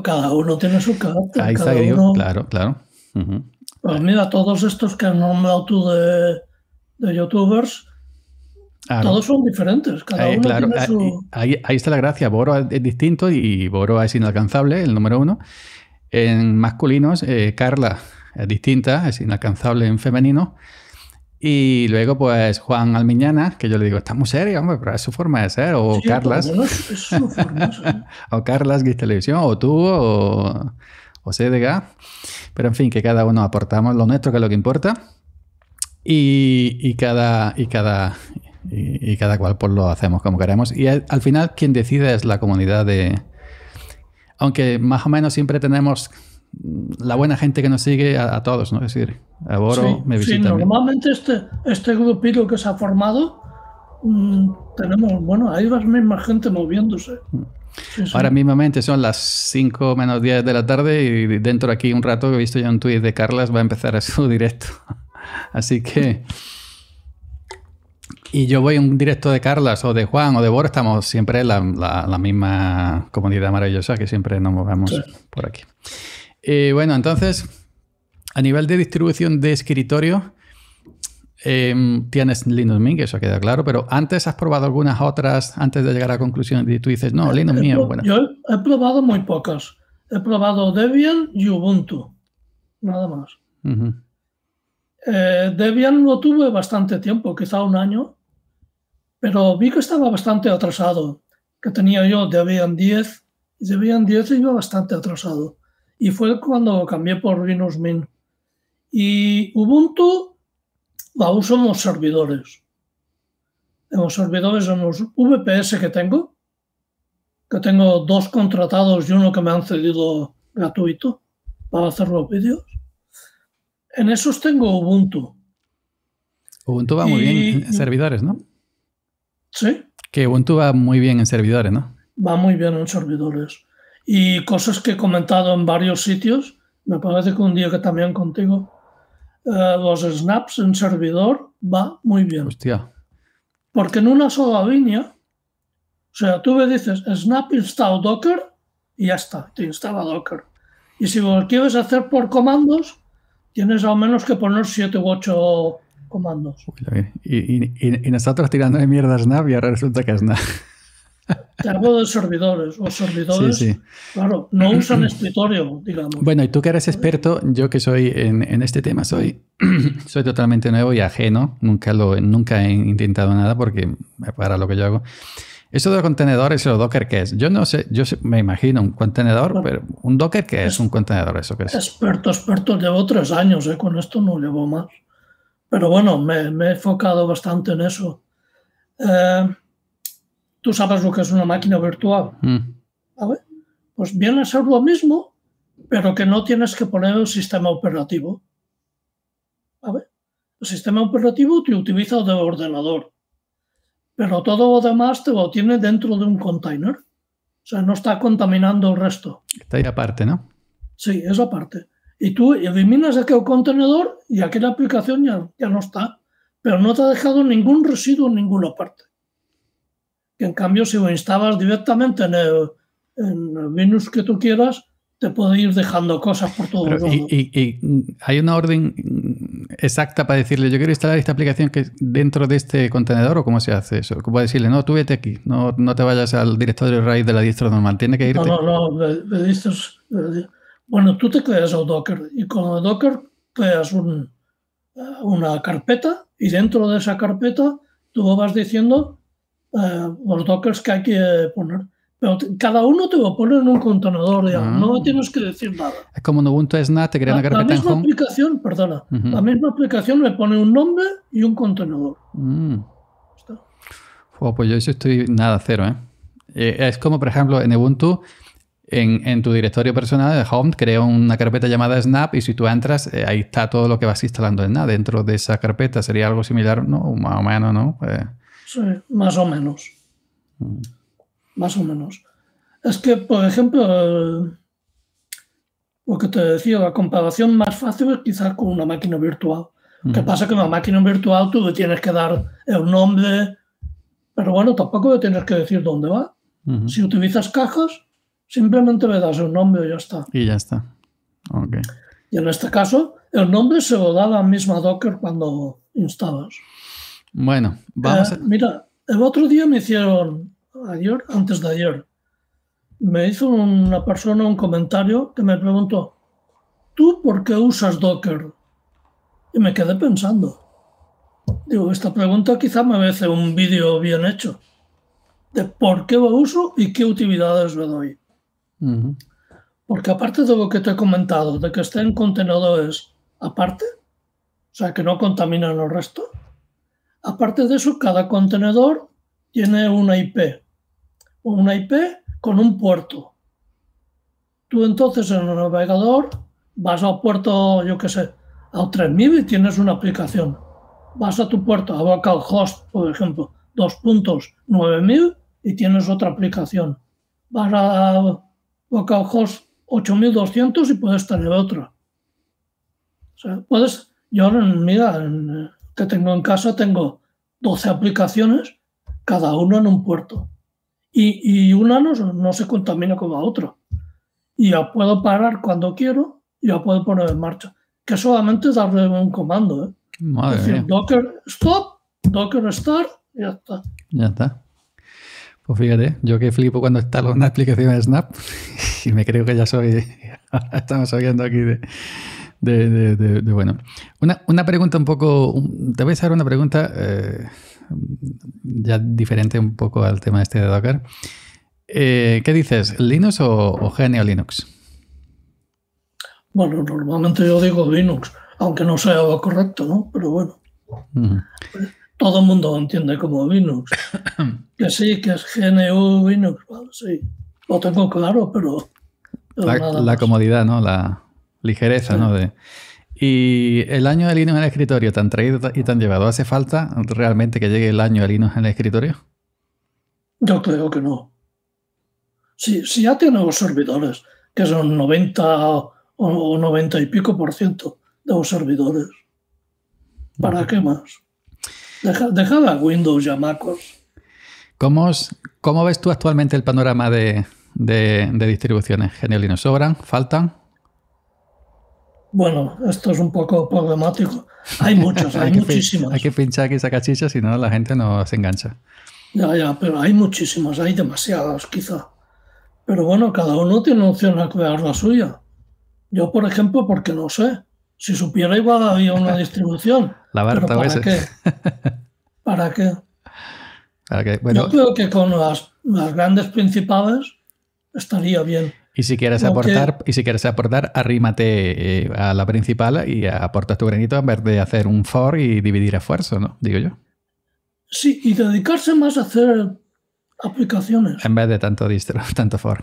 cada uno tiene su carácter. Ahí está, uno... claro, claro. Pues mira, todos estos que han nombrado tú de, de youtubers, Todos son diferentes, eh, claro, ah, eh, ahí, ahí, está la gracia. Boro es distinto y Boro es inalcanzable, el número uno. En masculinos, eh, Carla es distinta, es inalcanzable en femenino. Y luego, pues, Juan Almiñana, que yo le digo, está muy serio, hombre, pero es su forma de ser. O Carlas. (laughs) o Carlas Guiz Televisión, o tú, o de CDK, pero en fin, que cada uno aportamos lo nuestro, que es lo que importa, y, cada, y, cada, y, cada cual pues, lo hacemos como queremos. Y al, final quien decide es la comunidad de... Aunque más o menos siempre tenemos la buena gente que nos sigue a, todos, ¿no? Es decir, a Boro me visita. Sí, normalmente este, este grupito que se ha formado, mm, tenemos, bueno, va la misma gente moviéndose. Mm. Ahora mismamente son las 5 menos 10 de la tarde y dentro de aquí un rato he visto ya un tuit de Carlas, va a empezar (laughs) su directo. Así que... Y yo voy a un directo de Carlas o de Juan o de Bor, estamos siempre en la, misma comunidad maravillosa que siempre nos movemos por aquí. Eh, bueno, entonces, a nivel de distribución de escritorio, Em, tienes Linux Mint, eso queda claro, pero antes has probado algunas otras antes de llegar a conclusiones y tú dices, no, eh, Linux Mint es bueno. Yo he, probado muy pocas. He probado Debian y Ubuntu, nada más. Eh, Debian lo tuve bastante tiempo, quizá un año, pero vi que estaba bastante atrasado, que tenía yo Debian 10 y Debian 10 iba bastante atrasado. Y fue cuando cambié por Linux Mint. Y Ubuntu aún somos servidores. En los servidores, en los VPS que tengo, que tengo dos contratados y uno que me han cedido gratuito para hacer los vídeos, en esos tengo Ubuntu. Ubuntu va muy bien en servidores, ¿no? Sí. Que Ubuntu va muy bien en servidores, ¿no? Va muy bien en servidores. Y cosas que he comentado en varios sitios, me parece que un día que también contigo, eh, los snaps en servidor va muy bien. Porque en una sola línea, o sea, tú me dices snap install Docker y ya está, te instala Docker. Y si lo quieres hacer por comandos, tienes al menos que poner siete u ocho comandos. y, y, está tirando de mierda Snap y ahora resulta que Snap. (laughs) Te hablo de servidores. o servidores, claro, no usan escritorio, digamos. Bueno, y tú que eres experto, yo que soy en, este tema, soy, (clears throat) soy totalmente nuevo y ajeno. Nunca, lo, nunca he intentado nada porque para lo que yo hago. Eso de contenedores y los Docker, ¿qué es? Yo no sé, yo me imagino un contenedor, pero ¿un Docker qué es, un contenedor? ¿Eso qué es? Experto, experto, llevo tres años, eh, con esto no llevo más. Pero bueno, me, me he enfocado bastante en eso. Eh, tú sabes lo que es una máquina virtual. Mm. Pues viene a ser lo mismo, pero que no tienes que poner el sistema operativo. El sistema operativo te utiliza de ordenador, pero todo lo demás te lo tiene dentro de un container. O sea, no está contaminando el resto. Está ahí aparte, ¿no? Sí, es aparte. Y tú eliminas aquel contenedor y aquella aplicación ya, ya no está. Pero no te ha dejado ningún residuo en ninguna parte que en cambio si lo instalas directamente en el, en que tú quieras, te puede ir dejando cosas por todo el mundo. Y, hay una orden exacta para decirle, yo quiero instalar esta aplicación que dentro de este contenedor o cómo se hace eso. ¿Cómo decirle, no, tú vete aquí, no, te vayas al directorio raíz de la distro normal, tiene que irte. No, no, no, le, dices, bueno, tú te creas el Docker y con el Docker creas eh, una carpeta y dentro de esa carpeta tú vas diciendo eh, los dockers que hay que poner. Pero cada uno te lo pone en un contenedor, ah. no tienes que decir nada. Es como en Ubuntu Snap, te crea una carpeta. La misma aplicación, perdona, la misma aplicación le pone un nombre y un contenedor. Mm. pues yo eso estoy nada cero, ¿eh? ¿eh? Es como, por ejemplo, en Ubuntu, en, tu directorio personal de Home, crea una carpeta llamada Snap y si tú entras, eh, ahí está todo lo que vas instalando en nada. Dentro de esa carpeta sería algo similar, ¿no? Más o menos, ¿no? Pues, eh, más o menos. Mm. Más o menos. Es que, por ejemplo, lo que te decía, la comparación más fácil es quizás con una máquina virtual. Mm. Que pasa que en una máquina virtual tú le tienes que dar el nombre, pero bueno, tampoco le tienes que decir dónde va. Mm-hmm. Si utilizas cajas, simplemente le das el nombre y ya está. Y ya está. Okay. Y en este caso, el nombre se lo da la misma Docker cuando instalas. Bueno, vamos eh, Mira, el otro día me hicieron, ayer, antes de ayer, me hizo una persona un comentario que me preguntó, ¿tú por qué usas Docker? Y me quedé pensando. Digo, esta pregunta quizá me merece un vídeo bien hecho de por qué lo uso y qué utilidades le doy. Porque aparte de lo que te he comentado, de que estén contenedores aparte, o sea, que no contaminan los restos. Aparte de eso, cada contenedor tiene una IP, una IP con un puerto. Tú entonces en el navegador vas al puerto, yo qué sé, al 3000 y tienes una aplicación. Vas a tu puerto, a localhost, por ejemplo, dos puntos, y tienes otra aplicación. Vas a localhost 8200 y puedes tener otra. O sea, puedes, yo, mira, en, eh, que tengo en casa, tengo 12 aplicaciones, cada una en un puerto. Y, y una no, se contamina con la otra. Y ya puedo parar cuando quiero, y ya puedo poner en marcha. Que solamente darle un comando. ¿eh? es Docker stop, Docker start, ya está. Ya está. Pues fíjate, yo que flipo cuando está una aplicación de Snap (laughs) y me creo que ya soy, (laughs) estamos oyendo aquí de, de, bueno. Una, una, pregunta un poco, te voy a hacer una pregunta eh, ya diferente un poco al tema este de Docker. Eh, ¿Qué dices, Linux o, GNU Linux? Bueno, normalmente yo digo Linux, aunque no sea lo correcto, ¿no? Pero bueno. Todo el mundo entiende como Linux. (coughs) que sí, que es GNU Linux, bueno, sí. Lo tengo claro, pero... la, la comodidad, ¿no? La, ligereza, ¿no? y el año de Linux en el escritorio, tan traído y tan llevado, ¿hace falta realmente que llegue el año de Linux en el escritorio? Yo creo que no. Si, ya ya los servidores, que son 90 o 90 y pico por ciento de los servidores, ¿para qué más? Deja, dejad Windows y a MacOS. ¿Cómo, ¿Cómo, ves tú actualmente el panorama de, de, ¿Genial distribuciones? nos ¿sobran? ¿Faltan? Bueno, esto es un poco problemático. Hay (laughs) muchos, hay, muchísimas. Hay que pinchar aquí esa cachicha, si no la gente no se engancha. Ya, ya, pero hay muchísimas, hay demasiadas quizá. Pero bueno, cada uno tiene opción a crear la suya. Yo, por ejemplo, porque no sé. Si supiera igual había una (laughs) distribución. la verdad, ¿para qué? ¿Para qué? (laughs) Bueno, Yo creo que con las grandes principales estaría bien. Y si quieres aportar, y si quieres aportar, arrímate eh, a la principal y aportas tu granito en vez de hacer un for y dividir esfuerzo, ¿no? Digo yo. Sí, y dedicarse más a hacer aplicaciones. En vez de tanto distro, (laughs) tanto for.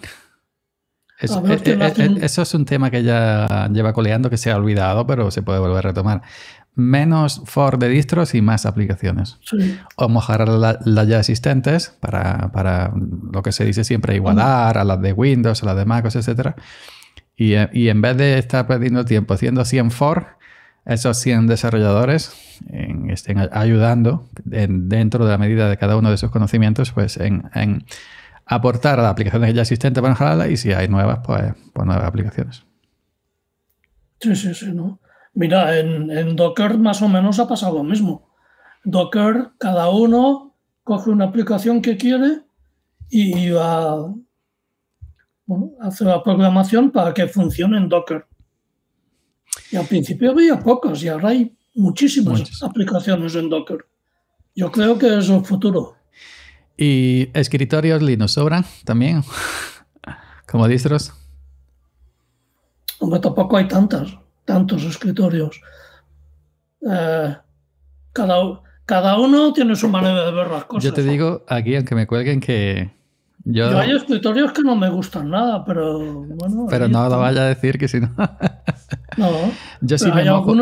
Eso, eh, eh, eso es un tema que ya lleva coleando, que se ha olvidado, pero se puede volver a retomar menos for de distros y más aplicaciones. O mojar las ya existentes para, lo que se dice siempre igualar a las de Windows, a las de Macos, etc. Y, en vez de estar perdiendo tiempo haciendo 100 for, esos 100 desarrolladores estén ayudando dentro de la medida de cada uno de sus conocimientos pues en, aportar a las aplicaciones ya existentes para mejorarlas y si hay nuevas, pues, pues nuevas aplicaciones. Sí, sí, sí, ¿no? Mira, en, Docker más o menos ha pasado lo mismo. Docker, cada uno coge una aplicación que quiere y va, a hace la programación para que funcione en Docker. Y al principio había pocas y ahora hay muchísimas aplicaciones en Docker. Yo creo que es el futuro. ¿Y escritorios Linux sobran también? (laughs) ¿Como distros? Hombre, tampoco hay tantas tantos escritorios. Eh, cada, cada uno tiene su manera de ver las cosas. Yo te digo aquí, aunque me cuelguen, que yo... hay escritorios que no me gustan nada, pero bueno. Pero no lo vaya a decir que si no. no. (laughs) Yo sí, me mojo,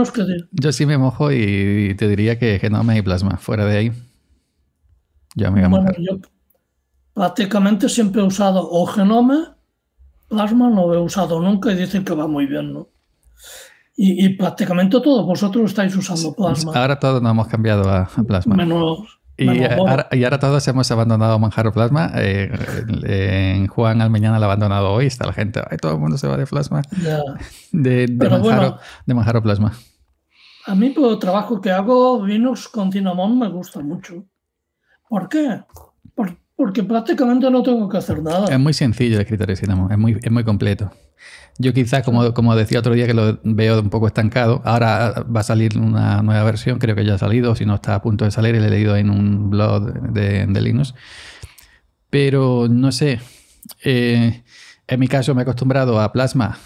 yo sí me mojo y, te diría que Genome y plasma. Fuera de ahí. Yo me voy Yo prácticamente siempre he usado o genoma, plasma no he usado nunca y dicen que va muy bien, ¿no? y, prácticamente todos vosotros estáis usando plasma. Pues ahora todos nos hemos cambiado a, plasma. Menos, y, ahora, y, ahora, todos hemos abandonado Manjaro Plasma. Eh, Juan Almeñana lo ha abandonado hoy. Está la gente. Ay, todo el mundo se va de Plasma. De, de, Manjaro, de, Manjaro, Plasma. A mí, por el trabajo que hago, Linux con Cinnamon me gusta mucho. ¿Por qué? porque prácticamente no tengo que hacer nada. Es muy sencillo el escritorio de Cinnamon. Es muy, es muy completo. Yo quizás, como, como decía otro día, que lo veo un poco estancado. Ahora ah, va a salir una nueva versión, creo que ya ha salido, si no está a punto de salir, le he leído en un blog de, Linux. Pero no sé, eh, en mi caso me he acostumbrado a Plasma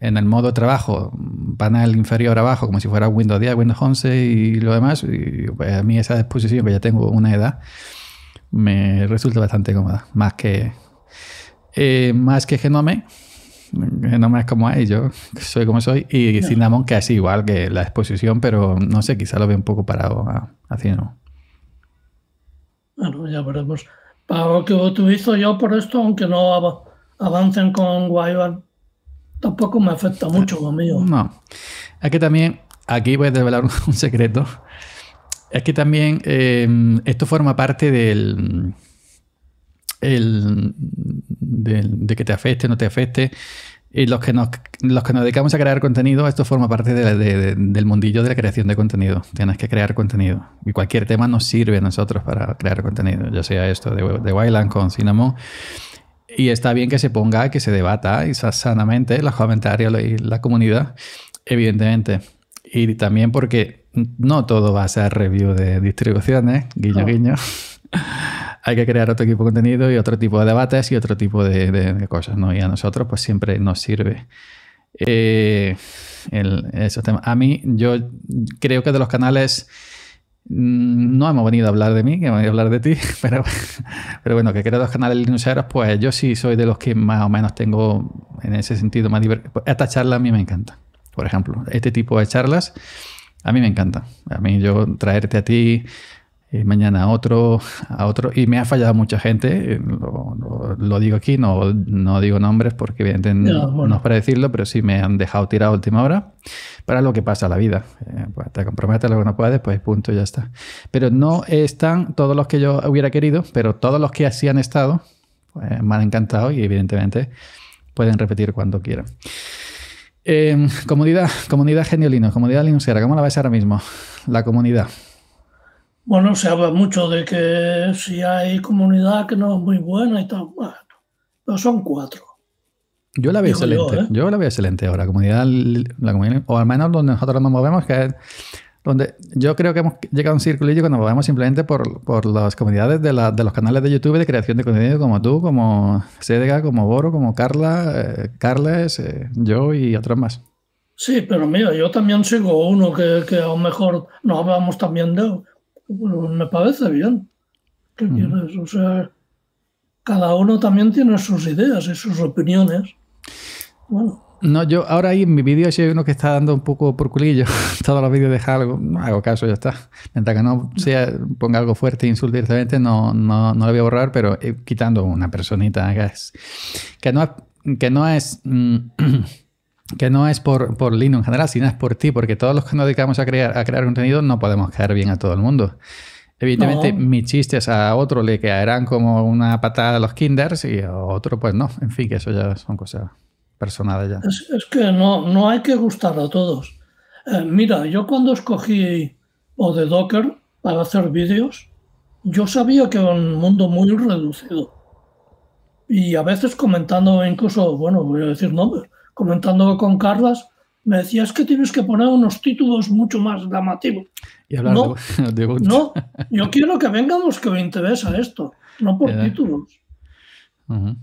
en el modo trabajo, panel inferior abajo, como si fuera Windows 10, Windows 11 y lo demás. Y pues, a mí esa disposición, que ya tengo una edad, me resulta bastante cómoda, más que, eh, más que Genome eh, no es como es, yo soy como soy. Y no. que casi igual que la exposición, pero no sé, quizá lo ve un poco parado ah, así no Bueno, ya veremos. Para lo que utilizo yo por esto, aunque no avancen con Wire, tampoco me afecta mucho lo No. Es que también, aquí voy a revelar (laughs) un secreto. Es que también eh, esto forma parte del. El, de, que te afecte, no te afecte. Y los que, nos, los que nos dedicamos a crear contenido, esto forma parte del mundillo de la creación de contenido. Tienes que crear contenido. Y cualquier tema nos sirve a nosotros para crear contenido, ya sea esto de, de con Cinnamon. Y está bien que se ponga, que se debata y sanamente los comentarios y la comunidad, evidentemente. Y también porque no todo va a ser review de distribuciones, guiño, guiño. (laughs) hay que crear otro tipo de contenido y otro tipo de debates y otro tipo de, cosas, ¿no? Y a nosotros pues siempre nos sirve eh, esos temas. A mí, yo creo que de los canales mm, no hemos venido a hablar de mí, que hemos venido a hablar de ti, (laughs) pero, pero bueno, que creo dos canales linuxeros, pues yo sí soy de los que más o menos tengo en ese sentido más divertido. Pues, esta charla a mí me encanta, por ejemplo. Este tipo de charlas a mí me encanta. A mí yo traerte a ti eh, mañana a otro, a otro. Y me ha fallado mucha gente, eh, lo, digo aquí, no, no digo nombres porque evidentemente no, es para decirlo, pero sí me han dejado tirado a última hora para lo que pasa a la vida. Eh, pues, te comprometes lo que no puedes, pues punto, ya está. Pero no están todos los que yo hubiera querido, pero todos los que así han estado pues, me han encantado y evidentemente pueden repetir cuando quieran. Eh, comunidad, comunidad Geniolino, comunidad Linuxera, ¿cómo la ves ahora mismo? La comunidad. Bueno, se habla mucho de que si hay comunidad que no es muy buena y tal, bueno, pero son cuatro. Yo la veo excelente, ¿eh? yo, la veo excelente ahora, comunidad, la comunidad, o al menos donde nosotros nos movemos, que donde yo creo que hemos llegado a un circulillo cuando nos movemos simplemente por, las comunidades de, la, de, los canales de YouTube de creación de contenido como tú, como Sedega, como Boro, como Carla, eh, Carles, eh, yo y otros más. Sí, pero mira, yo también sigo uno que, que a lo mejor nos hablamos también de bueno, me parece bien. ¿Qué O sea, cada uno también tiene sus ideas y sus opiniones. Bueno. No, yo ahora ahí en mi vídeo si hay uno que está dando un poco por culillo. (laughs) Todos los vídeos deja algo, hago caso, ya está. Mientras que no sea, ponga algo fuerte, insulte directamente, no, no, no lo voy a borrar, pero eh, quitando una personita que, es, que no es, que no es mm, (clears throat) que no es por, por Lino en general, sino es por ti, porque todos los que nos dedicamos a crear, a crear contenido no podemos caer bien a todo el mundo. Evidentemente, mis chistes a otro le caerán como una patada a los kinders y a otro, pues no. En fin, que eso ya son cosas personales ya. Es, que no, no hay que gustar a todos. Eh, mira, yo cuando escogí o de Docker para hacer vídeos, yo sabía que era un mundo muy reducido. Y a veces comentando incluso, bueno, voy a decir nombres, comentando con Carlas, me decías que tienes que poner unos títulos mucho más llamativos. Y no, (laughs) No, yo quiero que vengamos que me interesa esto, no por títulos.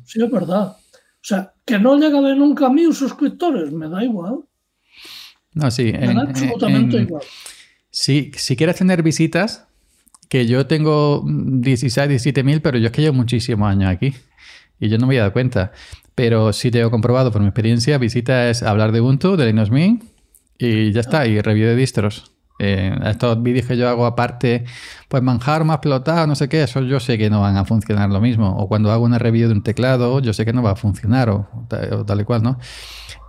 Sí, es verdad. O sea, que no de nunca a mil suscriptores, me da igual. No, sí. Me da absolutamente igual. Sí, si quieres tener visitas, que yo tengo 16, 17 mil, pero yo es que llevo muchísimos años aquí y yo no me había dado cuenta. Pero sí he comprobado por mi experiencia, visita es hablar de Ubuntu, de Linux Mint y ya está, y review de distros. Eh, estos vídeos que yo hago aparte, pues manjar más plotar, no sé qué, eso yo sé que no van a funcionar lo mismo. O cuando hago una review de un teclado, yo sé que no va a funcionar, o, tal y cual, ¿no?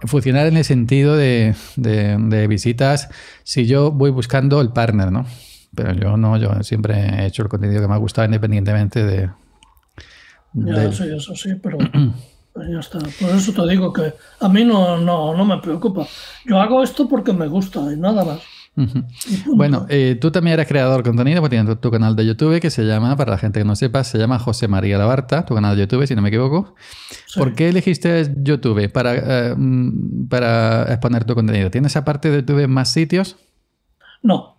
Funcionar en el sentido de, de, visitas si yo voy buscando el partner, ¿no? Pero yo no, yo siempre he hecho el contenido que me ha gustado independientemente de. Ya, eso sí, pero. (clears throat) Pues ya Por eso te digo que a mí no, no, me preocupa. Yo hago esto porque me gusta y nada más. Bueno, eh, tú también eres creador de contenido, porque tienes tu canal de YouTube que se llama, para la gente que no sepa, se llama José María Labarta, tu canal de YouTube, si no me equivoco. ¿Por qué elegiste YouTube para, eh, mm, para exponer tu contenido? ¿Tienes aparte de YouTube más sitios? No,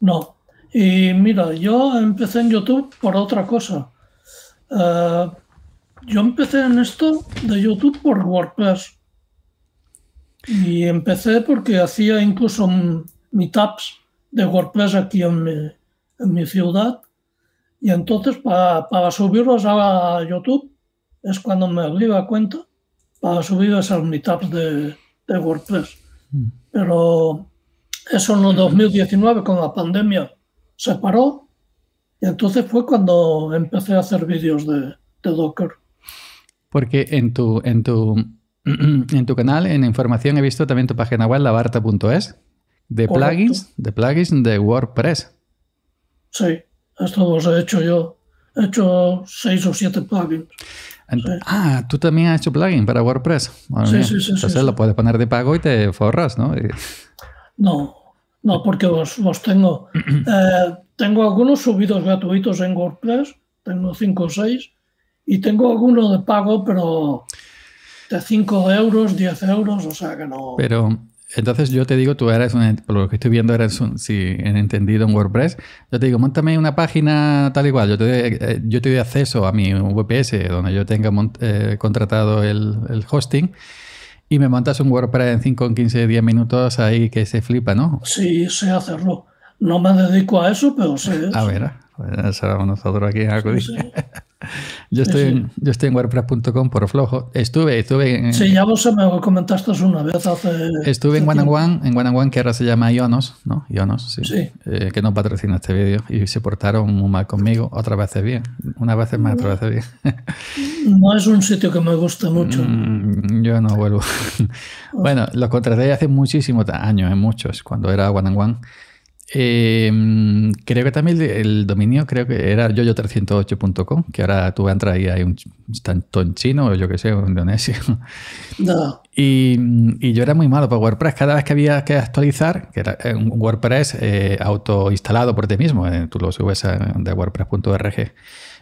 no. Y mira, yo empecé en YouTube por otra cosa. Eh, yo empecé en esto de YouTube por WordPress. Y empecé porque hacía incluso meetups de WordPress aquí en mi, ciudad. Y entonces para, subirlos a YouTube es cuando me abrí la cuenta para subir esos meetups de, de WordPress. Mm. Pero eso en el 2019 con la pandemia se paró y entonces fue cuando empecé a hacer vídeos de Docker. Porque en tu, en tu, (clears throat) en tu canal, en información, he visto también tu página web, labarta.es, de plugins, de plugins de WordPress. Sí, esto los he hecho yo. He hecho seis o siete plugins. Ah, tú también has hecho plugin para WordPress. sí, sí, sí, Entonces lo puedes poner de pago y te forras, ¿no? No, no, porque los, tengo. (clears throat) Eh, tengo algunos subidos gratuitos en WordPress, tengo cinco o seis, y tengo algunos de pago, pero de 5 euros, 10 euros, o sea que no. Pero entonces yo te digo, tú eres, un, por lo que estoy viendo, eres un, si he entendido en WordPress, yo te digo, montame una página tal y cual, yo te doy, eh, yo te doy acceso a mi VPS donde yo tenga eh, contratado el, hosting y me montas un WordPress en 5, 15, 10 minutos ahí que se flipa, ¿no? Sí, sé hacerlo. No me dedico a eso, pero sé. (laughs) A ver, sabemos nosotros aquí en sí, (laughs) Yo estoy, en, yo estoy en WordPress.com por flojo. Estuve, estuve en, Sí, ya vos me comentaste una vez Estuve en One, en que ahora se llama Ionos, ¿no? Ionos, sí. Eh, que no patrocina este vídeo. Y se portaron muy mal conmigo, vez es bien. vez es más, otra vez es bien. (laughs) no es un sitio que me gusta mucho. Mm, yo no vuelvo. (laughs) Ah. bueno, lo contraté hace muchísimos años, en muchos, cuando era One and Em, creo que también el dominio, creo que era yoyo308.com, que ahora tú entras y hay un tanto en chino o yo que sé, en indonesio. (laughs) Y, y, yo era muy malo para WordPress. Cada vez que había que actualizar, que era eh, un WordPress eh, autoinstalado por ti mismo, eh, tú lo subes de WordPress.org.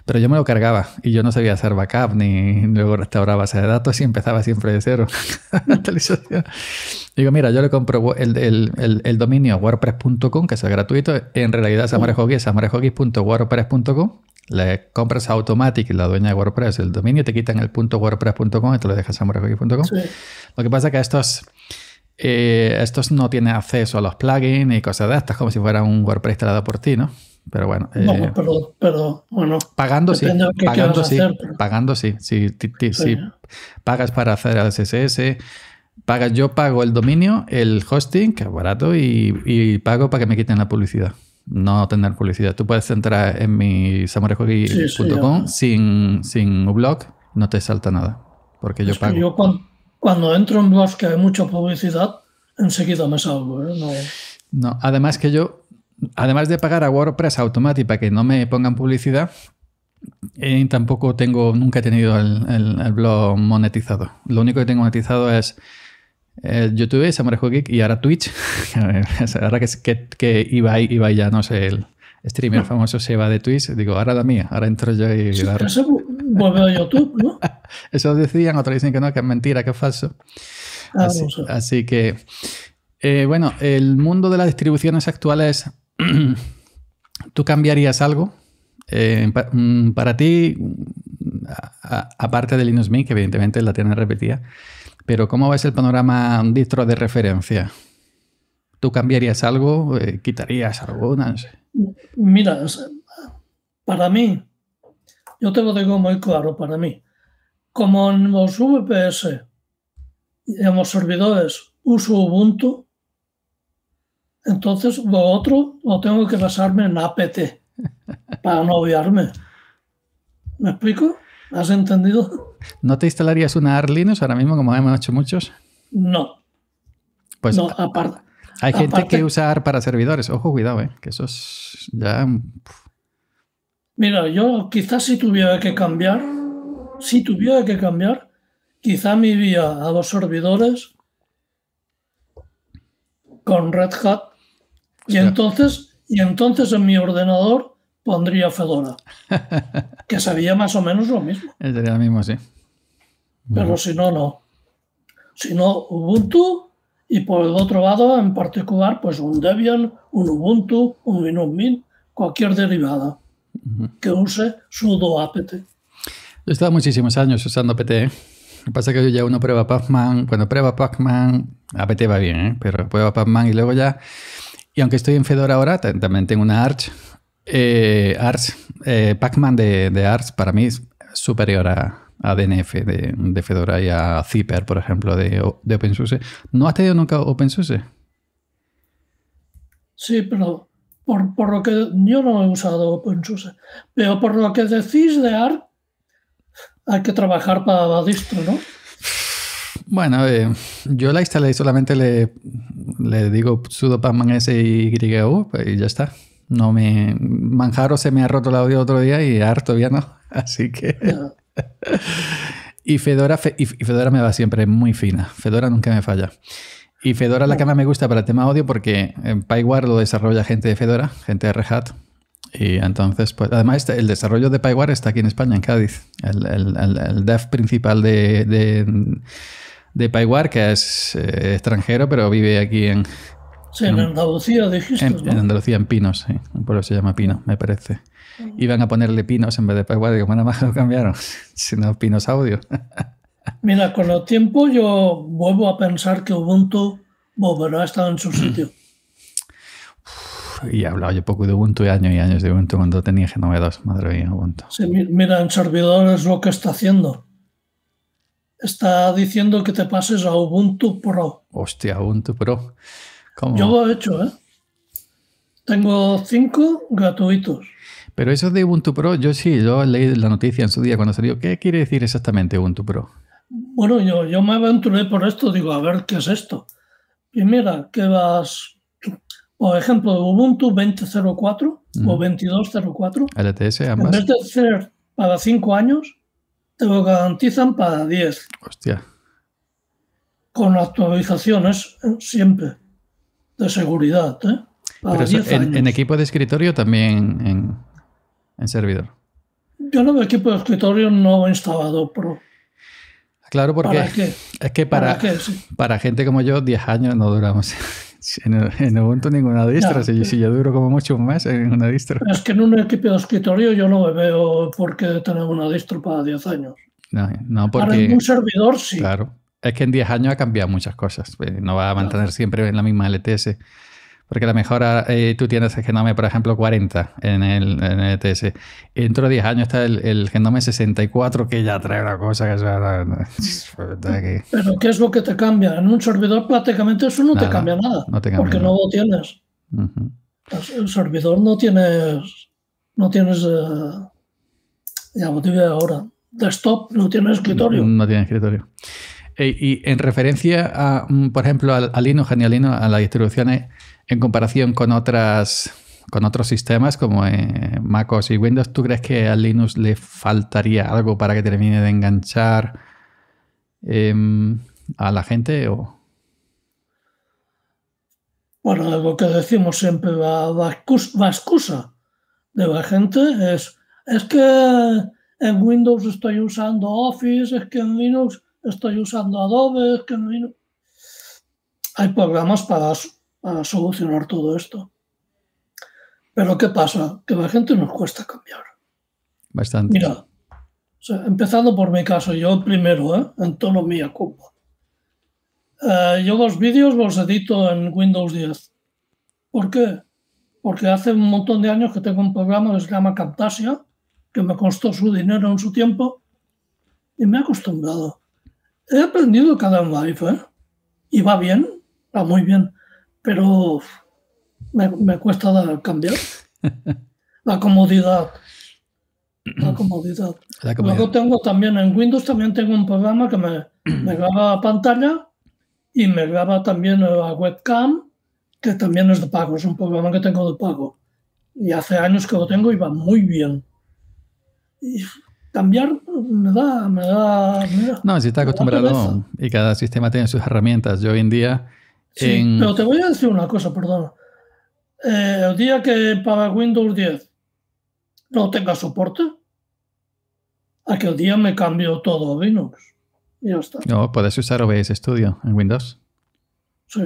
Pero yo me lo cargaba y yo no sabía hacer backup ni luego restauraba base de datos y empezaba siempre de cero. (laughs) Digo, mira, yo le compro el, dominio wordpress.com, que es gratuito. En realidad es es Le compras Automatic, la dueña de WordPress, el dominio, te quitan el punto wordpress.com y te lo dejas a Lo que pasa es que estos... Eh, estos no tienen acceso a los plugins y cosas de estas, como si fuera un WordPress instalado por ti, ¿no? Pero bueno. Eh, bueno. Pagando sí. Pagando sí. Pagando sí. Si, pagas para hacer CSS, pagas, yo pago el dominio, el hosting, que es barato, y, y, pago para que me quiten la publicidad. No tener publicidad. Tú puedes entrar en mi samuraihockey.com sin, sin un blog, no te salta nada. Porque yo pago. Yo cuando, entro en blogs que hay mucha publicidad, enseguida me salgo. ¿eh? No. no, además que yo además de pagar a WordPress automática que no me pongan publicidad, eh, tampoco tengo, nunca he tenido el, blog monetizado. Lo único que tengo monetizado es eh, YouTube, Samurai Geek y ahora Twitch. (laughs) ahora que, que, Ibai, ya no sé, el streamer famoso se va de Twitch, digo, ahora la mía, ahora entro yo y... eso a YouTube, ¿no? (laughs) eso decían, otros dicen que no, que es mentira, que es falso. Ah, así, que... Eh, bueno, el mundo de las distribuciones actuales (clears throat) ¿Tú cambiarías algo? Eh, mm, para ti, aparte de Linux Mint, que evidentemente la tienes repetida, pero ¿cómo ves el panorama distro de referencia? ¿Tú cambiarías algo? Eh, ¿Quitarías algo? No Mira, para mí, yo te lo digo muy claro, para mí, como en los VPS en los servidores uso Ubuntu, entonces, lo otro lo tengo que basarme en APT (laughs) para no obviarme. ¿Me explico? ¿Has entendido? ¿No te instalarías una AR Linux ahora mismo, como hemos hecho muchos? No. Pues no, aparte. Hay gente que usa AR para servidores. Ojo, cuidado, eh, que eso es ya. Mira, yo quizás si tuviera que cambiar, si tuviera que cambiar, quizá mi vía a los servidores con Red Hat y entonces, y entonces en mi ordenador pondría Fedora, (laughs) que sabía más o menos lo mismo. Sería lo mismo, sí. Pero si no, no. Si no, Ubuntu y por el otro lado, en particular, pues un Debian, un Ubuntu, un Linux Mint, cualquier derivada que use sudo apt. Yo he estado muchísimos años usando apt. ¿eh? Lo que pasa es que yo ya uno prueba Pacman, cuando prueba Pacman, apt va bien, ¿eh? pero prueba Pacman y luego ya y aunque estoy en Fedora ahora, también tengo una Arch. Eh, Arch, eh, Pacman de, de, Arch para mí es superior a, DNF de, Fedora y a Zipper, por ejemplo, de, OpenSUSE. ¿No has tenido nunca OpenSUSE? Sí, pero por, lo que yo no he usado OpenSUSE. Pero por lo que decís de Arch, hay que trabajar para distro, ¿no? Bueno, yo la instalé y solamente le, le digo sudo pacman s y pues, y ya está. No me. Manjaro se me ha roto el audio otro día y harto ya no. (laughs) Así que. Ah. (laughs) y, Fedora, y Fedora me va siempre muy fina. Fedora nunca me falla. Y Fedora la que más me gusta para el tema audio porque en eh, lo desarrolla gente de Fedora, gente de Rehat. Y entonces, pues, además, el desarrollo de PyWare está aquí en España, en Cádiz. El, dev principal de, de Paiwar, que es eh, extranjero, pero vive aquí en. en, Andalucía, En, Andalucía, en Pinos, sí. Un pueblo se llama Pino, me parece. Mm. Iban a ponerle Pinos en vez de y como bueno, (laughs) más lo cambiaron, sino Pinos Audio. (laughs) Mira, con el tiempo yo vuelvo a pensar que Ubuntu volverá ha estado en su sitio. (clears throat) y he hablado yo poco de Ubuntu y años y años de Ubuntu cuando tenía Genome 2, madre mía, Ubuntu. mira, en servidores lo que está haciendo está diciendo que te pases a Ubuntu Pro. Hostia, Ubuntu Pro. Yo lo he hecho, ¿eh? Tengo cinco gratuitos. Pero eso de Ubuntu Pro, yo sí, yo leí la noticia en su día cuando salió. ¿Qué quiere decir exactamente Ubuntu Pro? Bueno, yo, yo me aventuré por esto, digo, a ver qué es esto. Y mira, que vas, por ejemplo, Ubuntu 20.04 o 22.04. Mm. LTS, ambas. En vez de ser para cinco años, te lo garantizan para 10. Hostia. Con actualizaciones eh, siempre de seguridad. ¿eh? Para en, equipo de escritorio también en, servidor. Yo no, veo equipo de escritorio no he instalado, pero. Claro, porque es que para, para gente como yo, 10 años no duramos. En, (laughs) en Ubuntu ninguna distro, si, si, yo duro como mucho un mes eh, en una distro. Es que en un equipo de escritorio yo no me veo por qué tener una distro para 10 años. No, no porque... en un servidor sí. Claro. Es que en 10 años ha cambiado muchas cosas. Eh, no va a mantener siempre en la misma LTS porque a lo mejor eh, tú tienes el genome, por ejemplo, 40 en el, en ETS. E dentro de 10 años está el, el, genome 64, que ya trae una cosa que se... (laughs) Pero ¿qué es lo que te cambia? En un servidor prácticamente eso no te cambia nada, no te cambia porque no lo tienes. Pues, el servidor no tienes, no tienes, eh, ya lo ahora, desktop, no tiene escritorio. No, tiene escritorio. Eh, y, en referencia, a, mm, por ejemplo, al a Linux, a a las distribuciones en comparación con otras con otros sistemas como eh, MacOS y Windows, ¿tú crees que a Linux le faltaría algo para que termine de enganchar em, a la gente? Bueno, algo que decimos siempre, va la, excusa, excusa, de la gente es, es que en Windows estoy usando Office, es que en Linux estoy usando Adobe, es que en Linux... Hay programas para, a solucionar todo esto. Pero ¿qué pasa? Que la gente nos cuesta cambiar. Bastante. Mira, empezando por mi caso, yo primero, ¿eh? en todo mía, culpa. Eh, yo los vídeos los edito en Windows 10. ¿Por qué? Porque hace un montón de años que tengo un programa que se llama Camtasia, que me costó su dinero en su tiempo, y me he acostumbrado. He aprendido cada live, ¿eh? Y va bien, va muy bien pero me, me cuesta cambiar. (laughs) La comodidad. La comodidad. (clears throat) Luego tengo también en Windows también tengo un programa que me, (clears throat) me graba pantalla y me graba también la webcam, que también es de pago, es un programa que tengo de pago. Y hace años que lo tengo y va muy bien. Y cambiar me da... Me da no, si está acostumbrado y cada sistema tiene sus herramientas. Yo hoy en día Sí, pero te voy a decir una cosa, perdón. Eh, el día que para Windows 10 no tenga soporte, aquel día me cambio todo a Linux. Y ya está. No, puedes usar OBS Studio en Windows. Sí.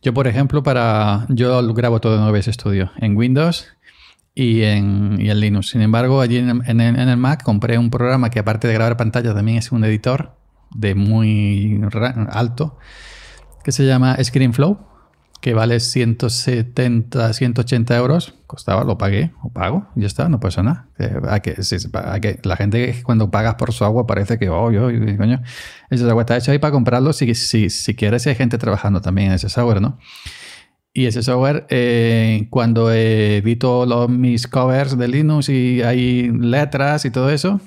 Yo, por ejemplo, para yo grabo todo en OBS Studio, en Windows y en, Linux. Sin embargo, allí en, en, el Mac compré un programa que aparte de grabar pantalla también es un editor de muy alto, que se llama ScreenFlow, que vale 170, 180 euros. Costaba, lo pagué, o pago, y ya está, no pasa nada. Eh, que, que, la gente cuando pagas por su agua parece que, oh, yo, coño, ese agua está hecho ahí para comprarlo. Si, si, si quieres, hay gente trabajando también en ese software, ¿no? Y ese software, eh, cuando edito los, mis covers de Linux y hay letras y todo eso,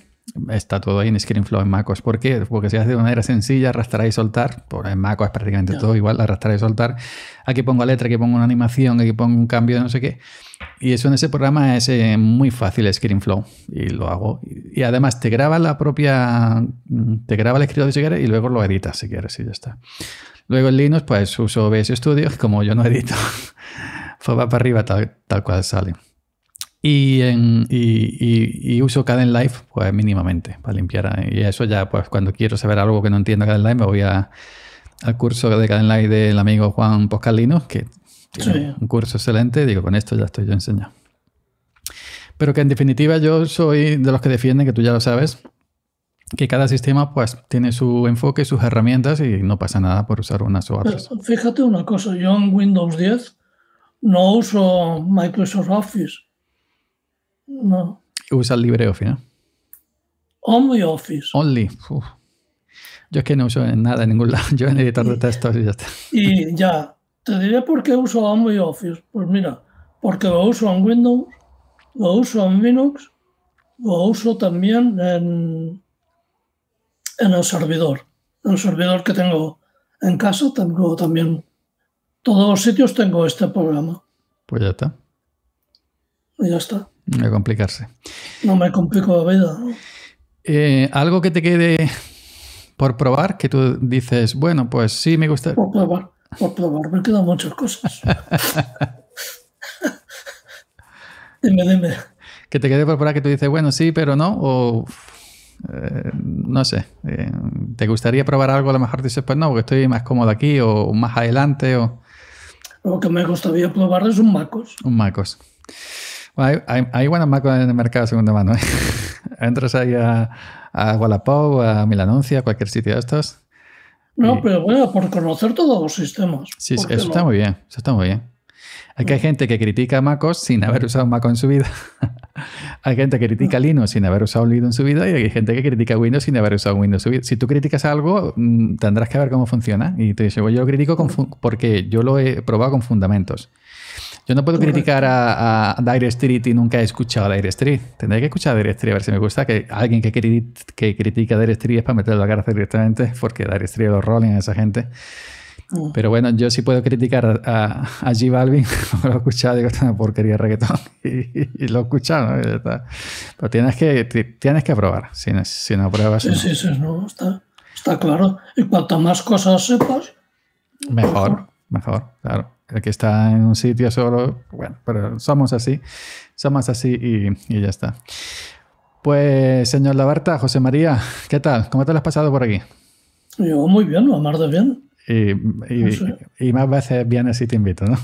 Está todo ahí en ScreenFlow en MacOS. ¿Por qué? Porque se hace de una manera sencilla, arrastrar y soltar, por pues en MacOS prácticamente todo igual, arrastrar y soltar. Aquí pongo letra, aquí pongo una animación, aquí pongo un cambio de no sé qué. Y eso en ese programa es eh, muy fácil ScreenFlow y lo hago. Y, además te graba la propia, te graba el escritorio si quieres y luego lo editas si quieres y ya está. Luego en Linux pues uso OBS Studio, (laughs) como yo no edito, fue (laughs) pues para arriba tal cual sale. Y, en, uso Live pues mínimamente para limpiar. Y eso ya, pues cuando quiero saber algo que no entiendo Live me voy a, al curso de Live del amigo Juan Poscalino, que tiene un curso excelente. Digo, con esto ya estoy yo enseñado. Pero que en definitiva yo soy de los que defienden, que tú ya lo sabes, que cada sistema pues tiene su enfoque, sus herramientas y no pasa nada por usar unas o otras. Fíjate una cosa, yo en Windows 10 no uso Microsoft Office no. usa LibreOffice, no? Only Office. Only. Yo es que no uso nada en ningún lado. (laughs) Yo en editor de textos y ya Y ya, te diré por qué uso Only Office. Pues mira, porque lo uso en Windows, lo uso en Linux, lo uso también en, en el servidor. En el servidor que tengo en casa tengo también. Todos los sitios tengo este programa. Pues ya está. Y ya está complicarse. No me complico la vida. Eh, algo que te quede por probar, que tú dices, bueno, pues sí me gusta. Por probar, por probar, me quedan muchas cosas. (laughs) dime, dime. Que te quede por probar que tú dices, bueno, sí, pero no, o eh, no sé, eh, ¿te gustaría probar algo? A lo mejor dices, pues no, porque estoy más cómodo aquí o más adelante. O... Lo que me gustaría probar es un Macos. Un Macos hay, buenos macos en el mercado de segunda mano. ¿eh? (laughs) Entras ahí a, a Wallapop, a Milanuncia, a cualquier sitio de estos. No, pero bueno, por conocer todos los sistemas. Sí, eso está muy bien, eso está muy bien. Aquí hay gente que critica MacOS sin haber usado Maco en su vida. (laughs) hay gente que critica Linux sin haber usado Linux en su vida y hay gente que critica Windows sin haber usado Windows en su vida. Si tú criticas algo, mm, tendrás que ver cómo funciona. Y te dice, pues yo lo critico porque yo lo he probado con fundamentos. Yo no puedo criticar a, a, Dire Street y nunca he escuchado a Dire Street. Tendré que escuchar a Dire Street a ver si me gusta. Que alguien que, que critica a Dire Street es para meterlo a la cárcel directamente, porque Dire Street los rolling a esa gente. Mm. Pero bueno, yo sí puedo criticar a, a, G Balvin, (laughs) lo he escuchado, digo, esta porquería reggaetón, (laughs) y, lo he escuchado, Pero tienes que, tienes que probar, si no, si no pruebas... Sí, sí, sí, no, está, está claro. Y cuanto más cosas sepas... mejor, mejor claro que está en un sitio solo, bueno, pero somos así, somos así y, ya está. Pues, señor Labarta, José María, ¿qué tal? ¿Cómo te lo has pasado por aquí? Yo muy bien, lo amar de bien. Y, más veces vienes así te invito, ¿no?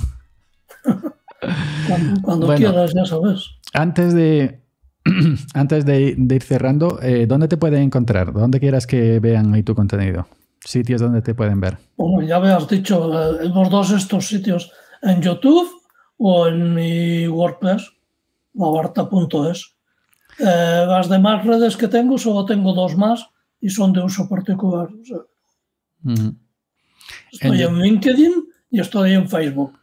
cuando, quieras, ya sabes. Antes de, (clears throat) antes de, ir cerrando, eh, ¿dónde te pueden encontrar? ¿Dónde quieras que vean ahí tu contenido? sitios donde te pueden ver. Bueno, ya me has dicho, eh, hemos los dos estos sitios, en YouTube o en mi WordPress, labarta.es. Eh, las demás redes que tengo, solo tengo dos más y son de uso particular. Estoy en, LinkedIn y estoy en Facebook.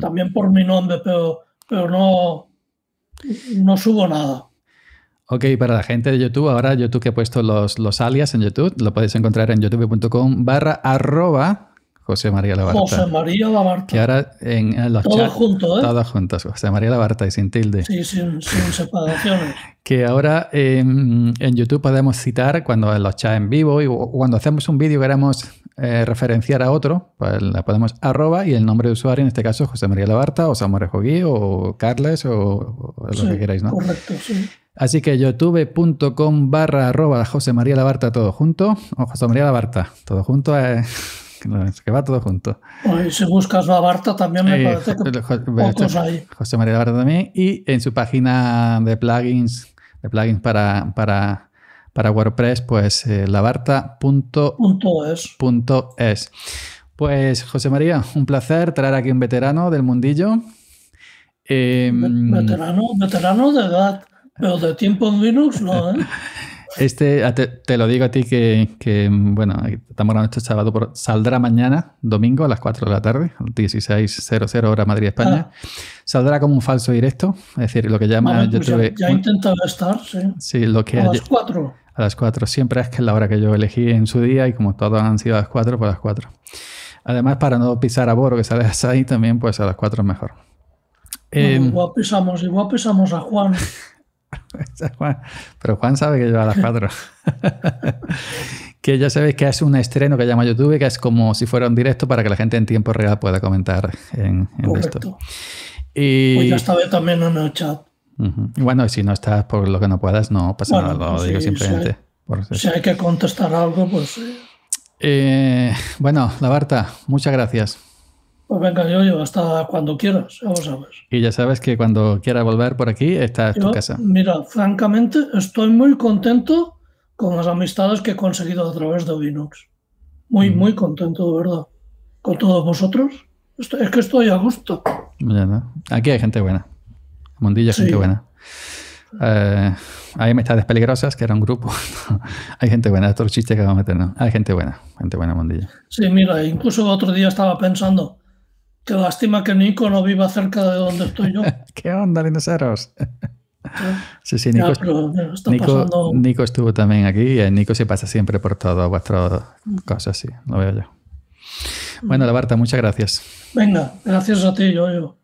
También por mi nombre, pero, pero no, no subo nada. Ok, para la gente de YouTube, ahora YouTube que he puesto los, los alias en YouTube, lo podéis encontrar en youtube.com barra arroba José María Labarta. José María Labarta. Que ahora en, los Todos juntos, ¿eh? Todos juntos, José María Labarta y sin tilde. Sí, sin, sin separaciones. (laughs) que ahora em, en YouTube podemos citar cuando en los chats en vivo y, cuando hacemos un vídeo queremos eh, referenciar a otro, pues le podemos arroba y el nombre de usuario, en este caso José María Labarta o Samuel Jogui o Carles o, lo que queráis, ¿no? Correcto, sí. Así que youtube.com barra arroba José Labarta todo junto, o José Labarta todo junto, eh. (laughs) que va todo junto. Pues, si buscas Labarta también me parece que María Labarta también, y en su página de plugins, de plugins para, para, WordPress, pues eh, punto labarta.es. Pues José María, un placer traer aquí un veterano del mundillo. Em, veterano, veterano de edad. Pero de tiempo en Linux no, eh? (laughs) Este, ah, te, lo digo a ti que, bueno, eh, estamos grabando este sábado, por, saldrá mañana, domingo, a las 4 de la tarde, 16.00 hora Madrid, España. Ah. Saldrá como un falso directo, es decir, lo que llama... Vale, pues ya, ya intentado estar, sí. Sí, lo que... A las 4. A las 4, siempre es que es la hora que yo elegí en su día y como todos han sido a las 4, pues a las 4. Además, para no pisar a Boro, que sale (laughs) ahí también, pues a las 4 es mejor. Em, igual pisamos, igual pisamos a Juan. (laughs) (laughs) Pero Juan sabe que yo a las (laughs) 4. que ya sabéis que es un estreno que llama YouTube, que es como si fuera un directo para que la gente en tiempo real pueda comentar en, Y... Pues también en el chat. Bueno, y si no estás por lo que no puedas, no pasa nada, digo simplemente. Si hay, que contestar algo, pues... Eh, eh bueno, Labarta, muchas gracias. Pues venga, yo, yo, hasta cuando quieras, ya lo sabes. Y ya sabes que cuando quieras volver por aquí, esta es tu casa. Mira, francamente, estoy muy contento con las amistades que he conseguido a través de Linux. Muy, mm. muy contento, de verdad. Con todos vosotros. es que estoy a gusto. Aquí hay gente buena. mundilla sí. gente buena. Eh, hay amistades peligrosas, que era un grupo. (laughs) hay gente buena, estos chistes que vamos a Hay gente buena, gente buena, mundilla Sí, mira, incluso otro día estaba pensando, Qué lástima que Nico no viva cerca de donde estoy yo. (laughs) ¿Qué onda, dinosaurios? (laughs) Sí, sí, Nico, estuvo también aquí y Nico se pasa siempre por todas vuestras cosas, sí, lo veo yo. Bueno, mm. la Barta, muchas gracias. Venga, gracias a ti, yo. yo.